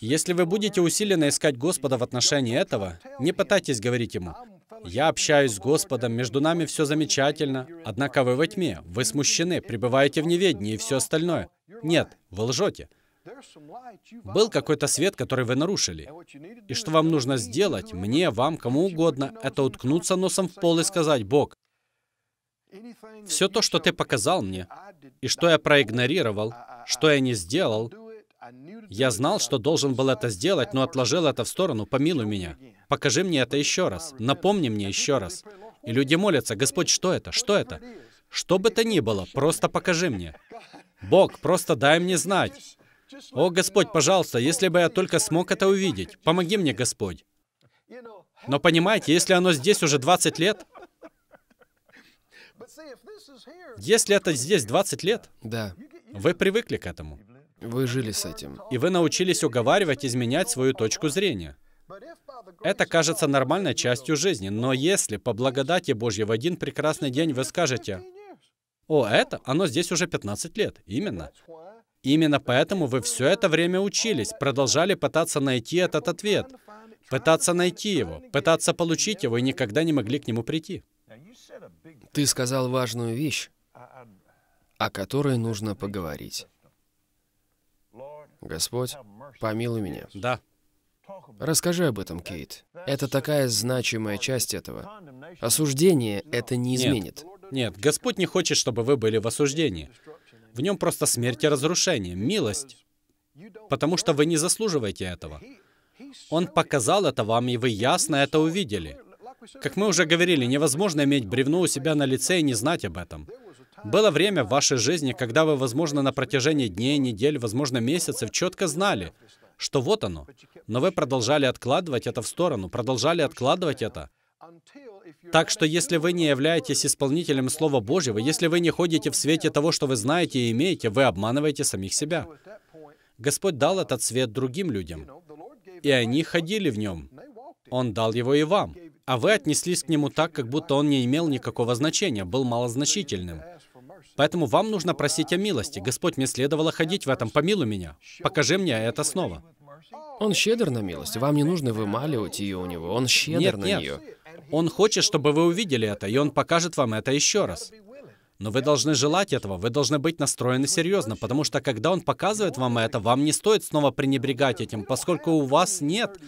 Если вы будете усиленно искать Господа в отношении этого, не пытайтесь говорить Ему, «Я общаюсь с Господом, между нами все замечательно, однако вы во тьме, вы смущены, пребываете в неведении и все остальное». Нет, вы лжете. Был какой-то свет, который вы нарушили. И что вам нужно сделать, мне, вам, кому угодно, это уткнуться носом в пол и сказать, «Бог, все то, что ты показал мне, и что я проигнорировал, что я не сделал, я знал, что должен был это сделать, но отложил это в сторону. Помилуй меня. Покажи мне это еще раз. Напомни мне еще раз. И люди молятся, Господь, что это? Что это? Что бы то ни было, просто покажи мне. Бог, просто дай мне знать. О, Господь, пожалуйста, если бы я только смог это увидеть, помоги мне, Господь. Но понимаете, если оно здесь уже 20 лет, если это здесь 20 лет, да. вы привыкли к этому. Вы жили с этим. И вы научились уговаривать, изменять свою точку зрения. Это кажется нормальной частью жизни, но если по благодати Божьей в один прекрасный день вы скажете, «О, это, оно здесь уже 15 лет». Именно. Именно поэтому вы все это время учились, продолжали пытаться найти этот ответ, пытаться найти его, пытаться получить его и никогда не могли к нему прийти. Ты сказал важную вещь, о которой нужно поговорить. Господь, помилуй меня. Да. Расскажи об этом, Кейт. Это такая значимая часть этого. Осуждение это не изменит. Нет, нет, Господь не хочет, чтобы вы были в осуждении. В нем просто смерть и разрушение, милость. Потому что вы не заслуживаете этого. Он показал это вам, и вы ясно это увидели. Как мы уже говорили, невозможно иметь бревно у себя на лице и не знать об этом. Было время в вашей жизни, когда вы, возможно, на протяжении дней, недель, возможно, месяцев четко знали, что вот оно. Но вы продолжали откладывать это в сторону, продолжали откладывать это. Так что если вы не являетесь исполнителем Слова Божьего, если вы не ходите в свете того, что вы знаете и имеете, вы обманываете самих себя. Господь дал этот свет другим людям, и они ходили в нем, он дал его и вам. А вы отнеслись к нему так, как будто он не имел никакого значения, был малозначительным. Поэтому вам нужно просить о милости. Господь, мне следовало ходить в этом, помилуй меня. Покажи мне это снова. Он щедр на милость. Вам не нужно вымаливать ее у него. Он щедр нет, на нет. нее. Он хочет, чтобы вы увидели это, и он покажет вам это еще раз. Но вы должны желать этого, вы должны быть настроены серьезно, потому что когда он показывает вам это, вам не стоит снова пренебрегать этим, поскольку у вас нет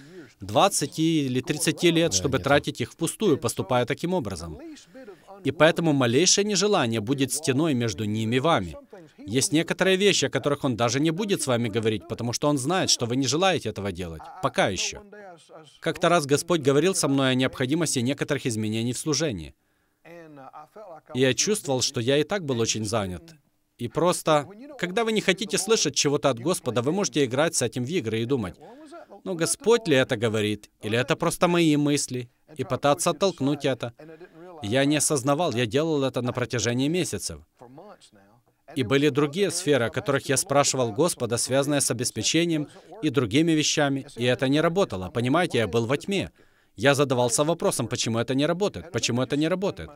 20 или 30 лет, чтобы тратить их впустую, поступая таким образом. И поэтому малейшее нежелание будет стеной между ними и вами. Есть некоторые вещи, о которых он даже не будет с вами говорить, потому что он знает, что вы не желаете этого делать. Пока еще. Как-то раз Господь говорил со мной о необходимости некоторых изменений в служении. И я чувствовал, что я и так был очень занят. И просто, когда вы не хотите слышать чего-то от Господа, вы можете играть с этим в игры и думать, но ну, Господь ли это говорит? Или это просто мои мысли? И пытаться оттолкнуть это. Я не осознавал, я делал это на протяжении месяцев. И были другие сферы, о которых я спрашивал Господа, связанные с обеспечением и другими вещами, и это не работало. Понимаете, я был во тьме. Я задавался вопросом, почему это не работает, почему это не работает.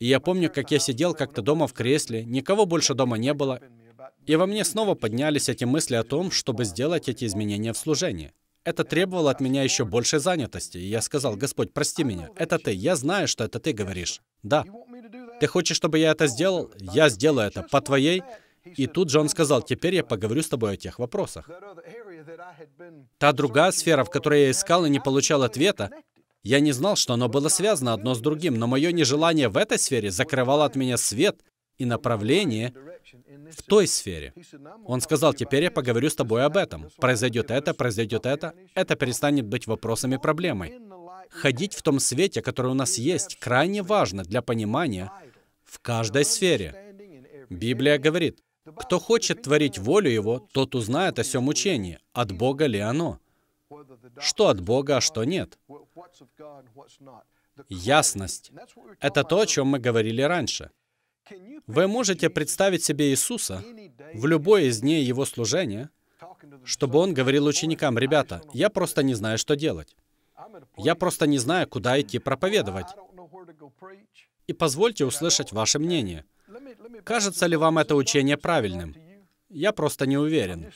И я помню, как я сидел как-то дома в кресле, никого больше дома не было, и во мне снова поднялись эти мысли о том, чтобы сделать эти изменения в служении. Это требовало от меня еще большей занятости. И я сказал, Господь, прости меня. Это ты. Я знаю, что это ты говоришь. Да. Ты хочешь, чтобы я это сделал? Я сделаю это по твоей. И тут же он сказал, теперь я поговорю с тобой о тех вопросах. Та другая сфера, в которой я искал и не получал ответа, я не знал, что оно было связано одно с другим, но мое нежелание в этой сфере закрывало от меня свет, и направление в той сфере. Он сказал, теперь я поговорю с тобой об этом. Произойдет это, произойдет это. Это перестанет быть вопросом и проблемой. Ходить в том свете, который у нас есть, крайне важно для понимания в каждой сфере. Библия говорит, кто хочет творить волю Его, тот узнает о всем учении, от Бога ли оно. Что от Бога, а что нет. Ясность — это то, о чем мы говорили раньше — вы можете представить себе Иисуса в любой из дней Его служения, чтобы Он говорил ученикам, «Ребята, я просто не знаю, что делать. Я просто не знаю, куда идти проповедовать. И позвольте услышать ваше мнение. Кажется ли вам это учение правильным? Я просто не уверен.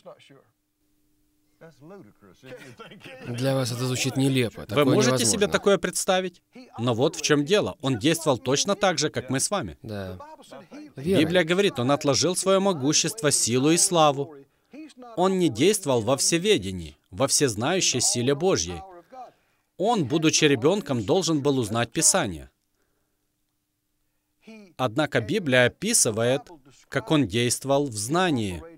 Для вас это звучит нелепо. Такое Вы можете невозможно. себе такое представить? Но вот в чем дело. Он действовал точно так же, как мы с вами. Да. Вера. Библия говорит, он отложил свое могущество, силу и славу. Он не действовал во всеведении, во всезнающей силе Божьей. Он, будучи ребенком, должен был узнать Писание. Однако Библия описывает, как он действовал в знании –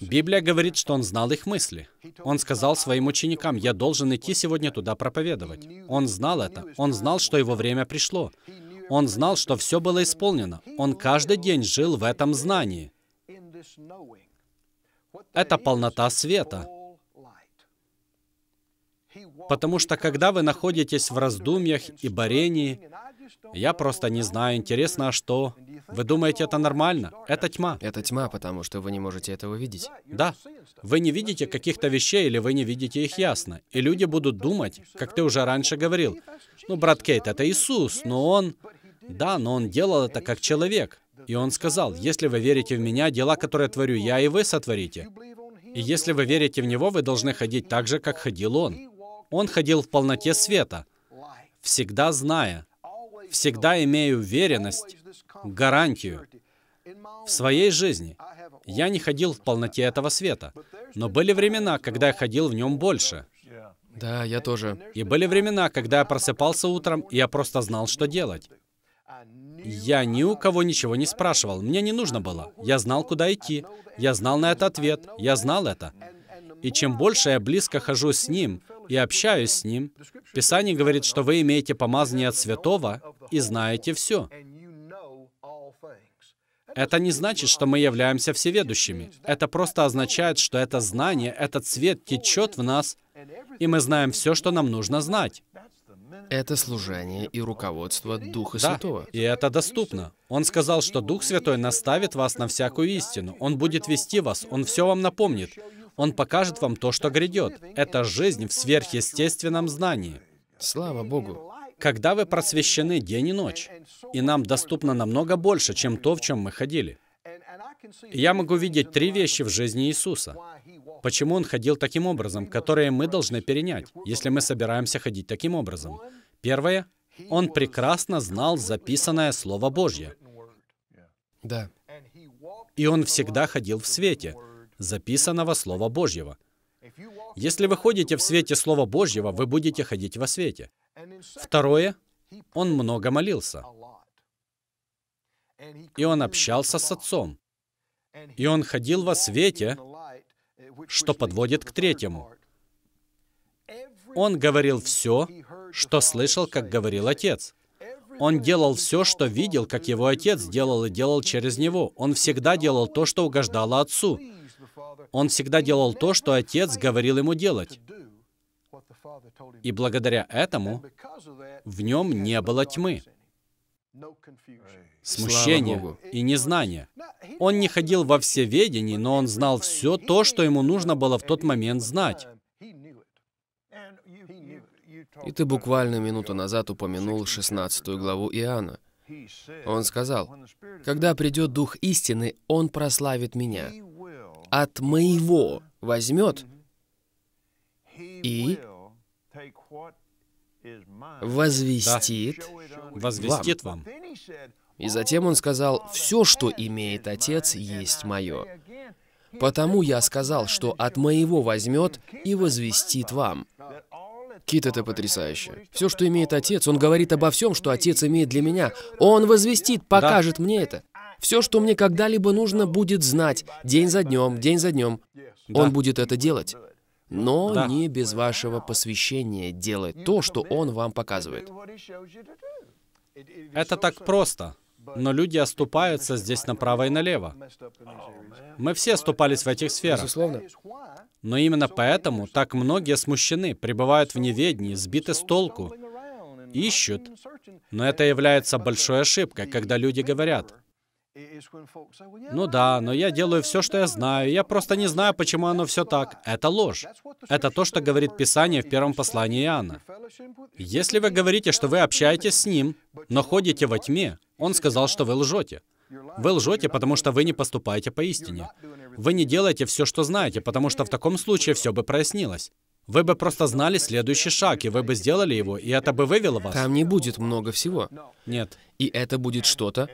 Библия говорит, что он знал их мысли. Он сказал своим ученикам, «Я должен идти сегодня туда проповедовать». Он знал это. Он знал, что его время пришло. Он знал, что все было исполнено. Он каждый день жил в этом знании. Это полнота света. Потому что когда вы находитесь в раздумьях и борении, я просто не знаю, интересно, а что? Вы думаете, это нормально? Это тьма. Это тьма, потому что вы не можете этого видеть. Да. Вы не видите каких-то вещей, или вы не видите их ясно. И люди будут думать, как ты уже раньше говорил, ну, брат Кейт, это Иисус, но он... Да, но он делал это как человек. И он сказал, если вы верите в меня, дела, которые творю я, и вы сотворите. И если вы верите в него, вы должны ходить так же, как ходил он. Он ходил в полноте света, всегда зная, всегда имею уверенность, гарантию. В своей жизни я не ходил в полноте этого света, но были времена, когда я ходил в нем больше. Да, я тоже. И были времена, когда я просыпался утром, и я просто знал, что делать. Я ни у кого ничего не спрашивал, мне не нужно было. Я знал, куда идти, я знал на это ответ, я знал это. И чем больше я близко хожу с Ним, и общаюсь с ним, Писание говорит, что вы имеете помазание от святого и знаете все. Это не значит, что мы являемся всеведущими. Это просто означает, что это знание, этот свет течет в нас, и мы знаем все, что нам нужно знать. Это служение и руководство Духа да, Святого. И это доступно. Он сказал, что Дух Святой наставит вас на всякую истину. Он будет вести вас, Он все вам напомнит. Он покажет вам то, что грядет. Это жизнь в сверхъестественном знании. Слава Богу. Когда вы просвещены день и ночь, и нам доступно намного больше, чем то, в чем мы ходили. я могу видеть три вещи в жизни Иисуса. Почему Он ходил таким образом, которые мы должны перенять, если мы собираемся ходить таким образом? Первое. Он прекрасно знал записанное Слово Божье. Да. И он всегда ходил в свете, записанного Слова Божьего. Если вы ходите в свете Слова Божьего, вы будете ходить во свете. Второе, он много молился. И он общался с Отцом. И он ходил во свете, eh, что подводит к третьему. Он говорил все, что слышал, как говорил Отец. Он делал все, что видел, как его отец делал и делал через него. Он всегда делал то, что угождало отцу. Он всегда делал то, что Отец говорил ему делать. И благодаря этому в нем не было тьмы, смущения и незнания. Он не ходил во все ведения, но он знал все то, что ему нужно было в тот момент знать. И ты буквально минуту назад упомянул 16 главу Иоанна. Он сказал, «Когда придет Дух истины, Он прославит Меня, от моего возьмет и возвестит, возвестит вам. вам. И затем он сказал, «Все, что имеет Отец, есть мое». Потому я сказал, что от моего возьмет и возвестит вам. Кит, это потрясающе. Все, что имеет Отец, он говорит обо всем, что Отец имеет для меня. Он возвестит, покажет да. мне это. Все, что мне когда-либо нужно, будет знать день за днем, день за днем. Он будет это делать. Но да. не без вашего посвящения делать то, что он вам показывает. Это так просто. Но люди оступаются здесь направо и налево. Мы все оступались в этих сферах. Безусловно. Но именно поэтому так многие смущены, пребывают в неведении, сбиты с толку, ищут. Но это является большой ошибкой, когда люди говорят, ну да, но я делаю все, что я знаю. Я просто не знаю, почему оно все так. Это ложь. Это то, что говорит Писание в первом послании Иоанна. Если вы говорите, что вы общаетесь с Ним, но ходите во тьме, Он сказал, что вы лжете. Вы лжете, потому что вы не поступаете по истине. Вы не делаете все, что знаете, потому что в таком случае все бы прояснилось. Вы бы просто знали следующий шаг, и вы бы сделали его, и это бы вывело вас. Там не будет много всего. Нет. И это будет что-то,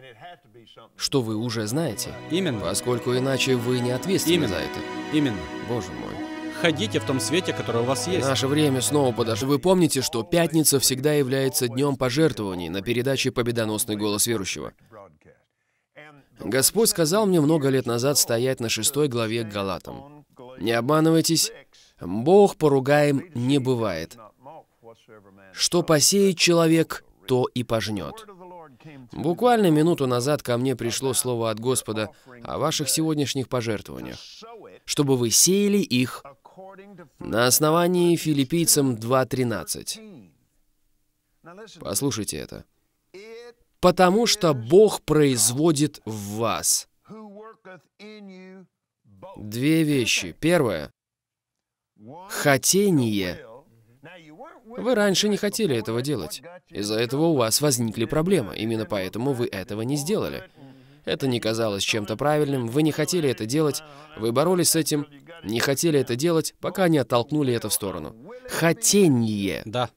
что вы уже знаете. Именно. Поскольку иначе вы не ответственны Именно. за это. Именно. Боже мой. Ходите в том свете, которое у вас есть. Наше время снова подошло. Вы помните, что пятница всегда является днем пожертвований на передаче «Победоносный голос верующего». Господь сказал мне много лет назад стоять на шестой главе к Галатам. Не обманывайтесь, Бог поругаем не бывает. Что посеет человек, то и пожнет. Буквально минуту назад ко мне пришло слово от Господа о ваших сегодняшних пожертвованиях, чтобы вы сеяли их на основании филиппийцам 2.13. Послушайте это. «Потому что Бог производит в вас». Две вещи. Первое. Хотение вы раньше не хотели этого делать. Из-за этого у вас возникли проблемы, именно поэтому вы этого не сделали. Это не казалось чем-то правильным, вы не хотели это делать, вы боролись с этим, не хотели это делать, пока не оттолкнули это в сторону. Хотение. Да.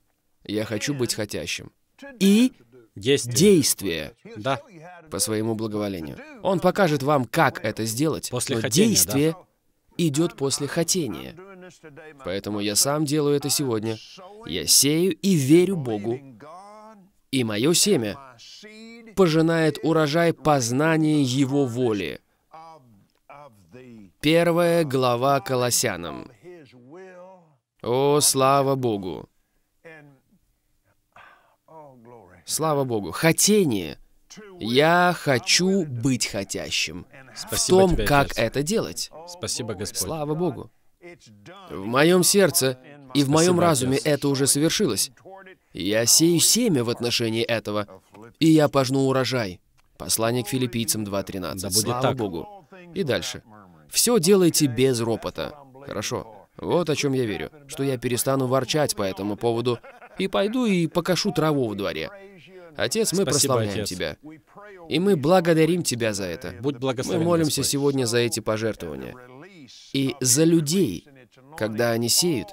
Я хочу быть хотящим. И Действие. Действие. Да. По своему благоволению. Он покажет вам, как это сделать. После но хотения, действие да. идет после хотения. Поэтому я сам делаю это сегодня. Я сею и верю Богу. И мое семя пожинает урожай познания Его воли. Первая глава Колоссянам. О, слава Богу! Слава Богу! Хотение. Я хочу быть хотящим. Спасибо в том, тебе, как это делать. Спасибо, Господь. Слава Богу. В моем сердце и в моем разуме это уже совершилось. Я сею семя в отношении этого, и я пожну урожай. Послание к филиппийцам 2.13. Да Слава так. Богу. И дальше. Все делайте без ропота. Хорошо. Вот о чем я верю. Что я перестану ворчать по этому поводу и пойду и покашу траву в дворе. Отец, мы Спасибо, прославляем отец. Тебя. И мы благодарим Тебя за это. Будь благословен. Мы молимся Господь. сегодня за эти пожертвования и за людей, когда они сеют,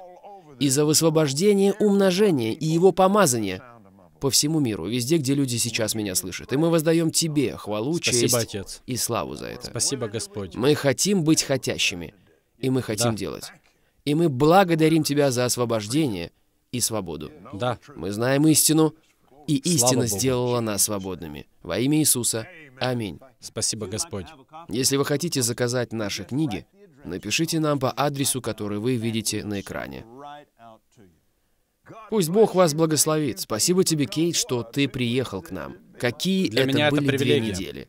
и за высвобождение умножения и его помазание по всему миру, везде, где люди сейчас меня слышат. И мы воздаем Тебе хвалу, Спасибо, честь Отец. и славу за это. Спасибо, Господь. Мы хотим быть хотящими, и мы хотим да. делать. И мы благодарим Тебя за освобождение и свободу. Да. Мы знаем истину, и истина сделала нас свободными. Во имя Иисуса. Аминь. Спасибо, Господь. Если вы хотите заказать наши книги, напишите нам по адресу, который вы видите на экране. Пусть Бог вас благословит. Спасибо тебе, Кейт, что ты приехал к нам. Какие Для это меня были это две недели.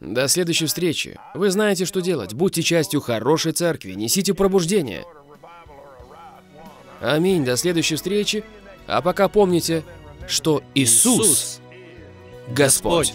До следующей встречи. Вы знаете, что делать. Будьте частью хорошей церкви. Несите пробуждение. Аминь. До следующей встречи. А пока помните, что Иисус Господь.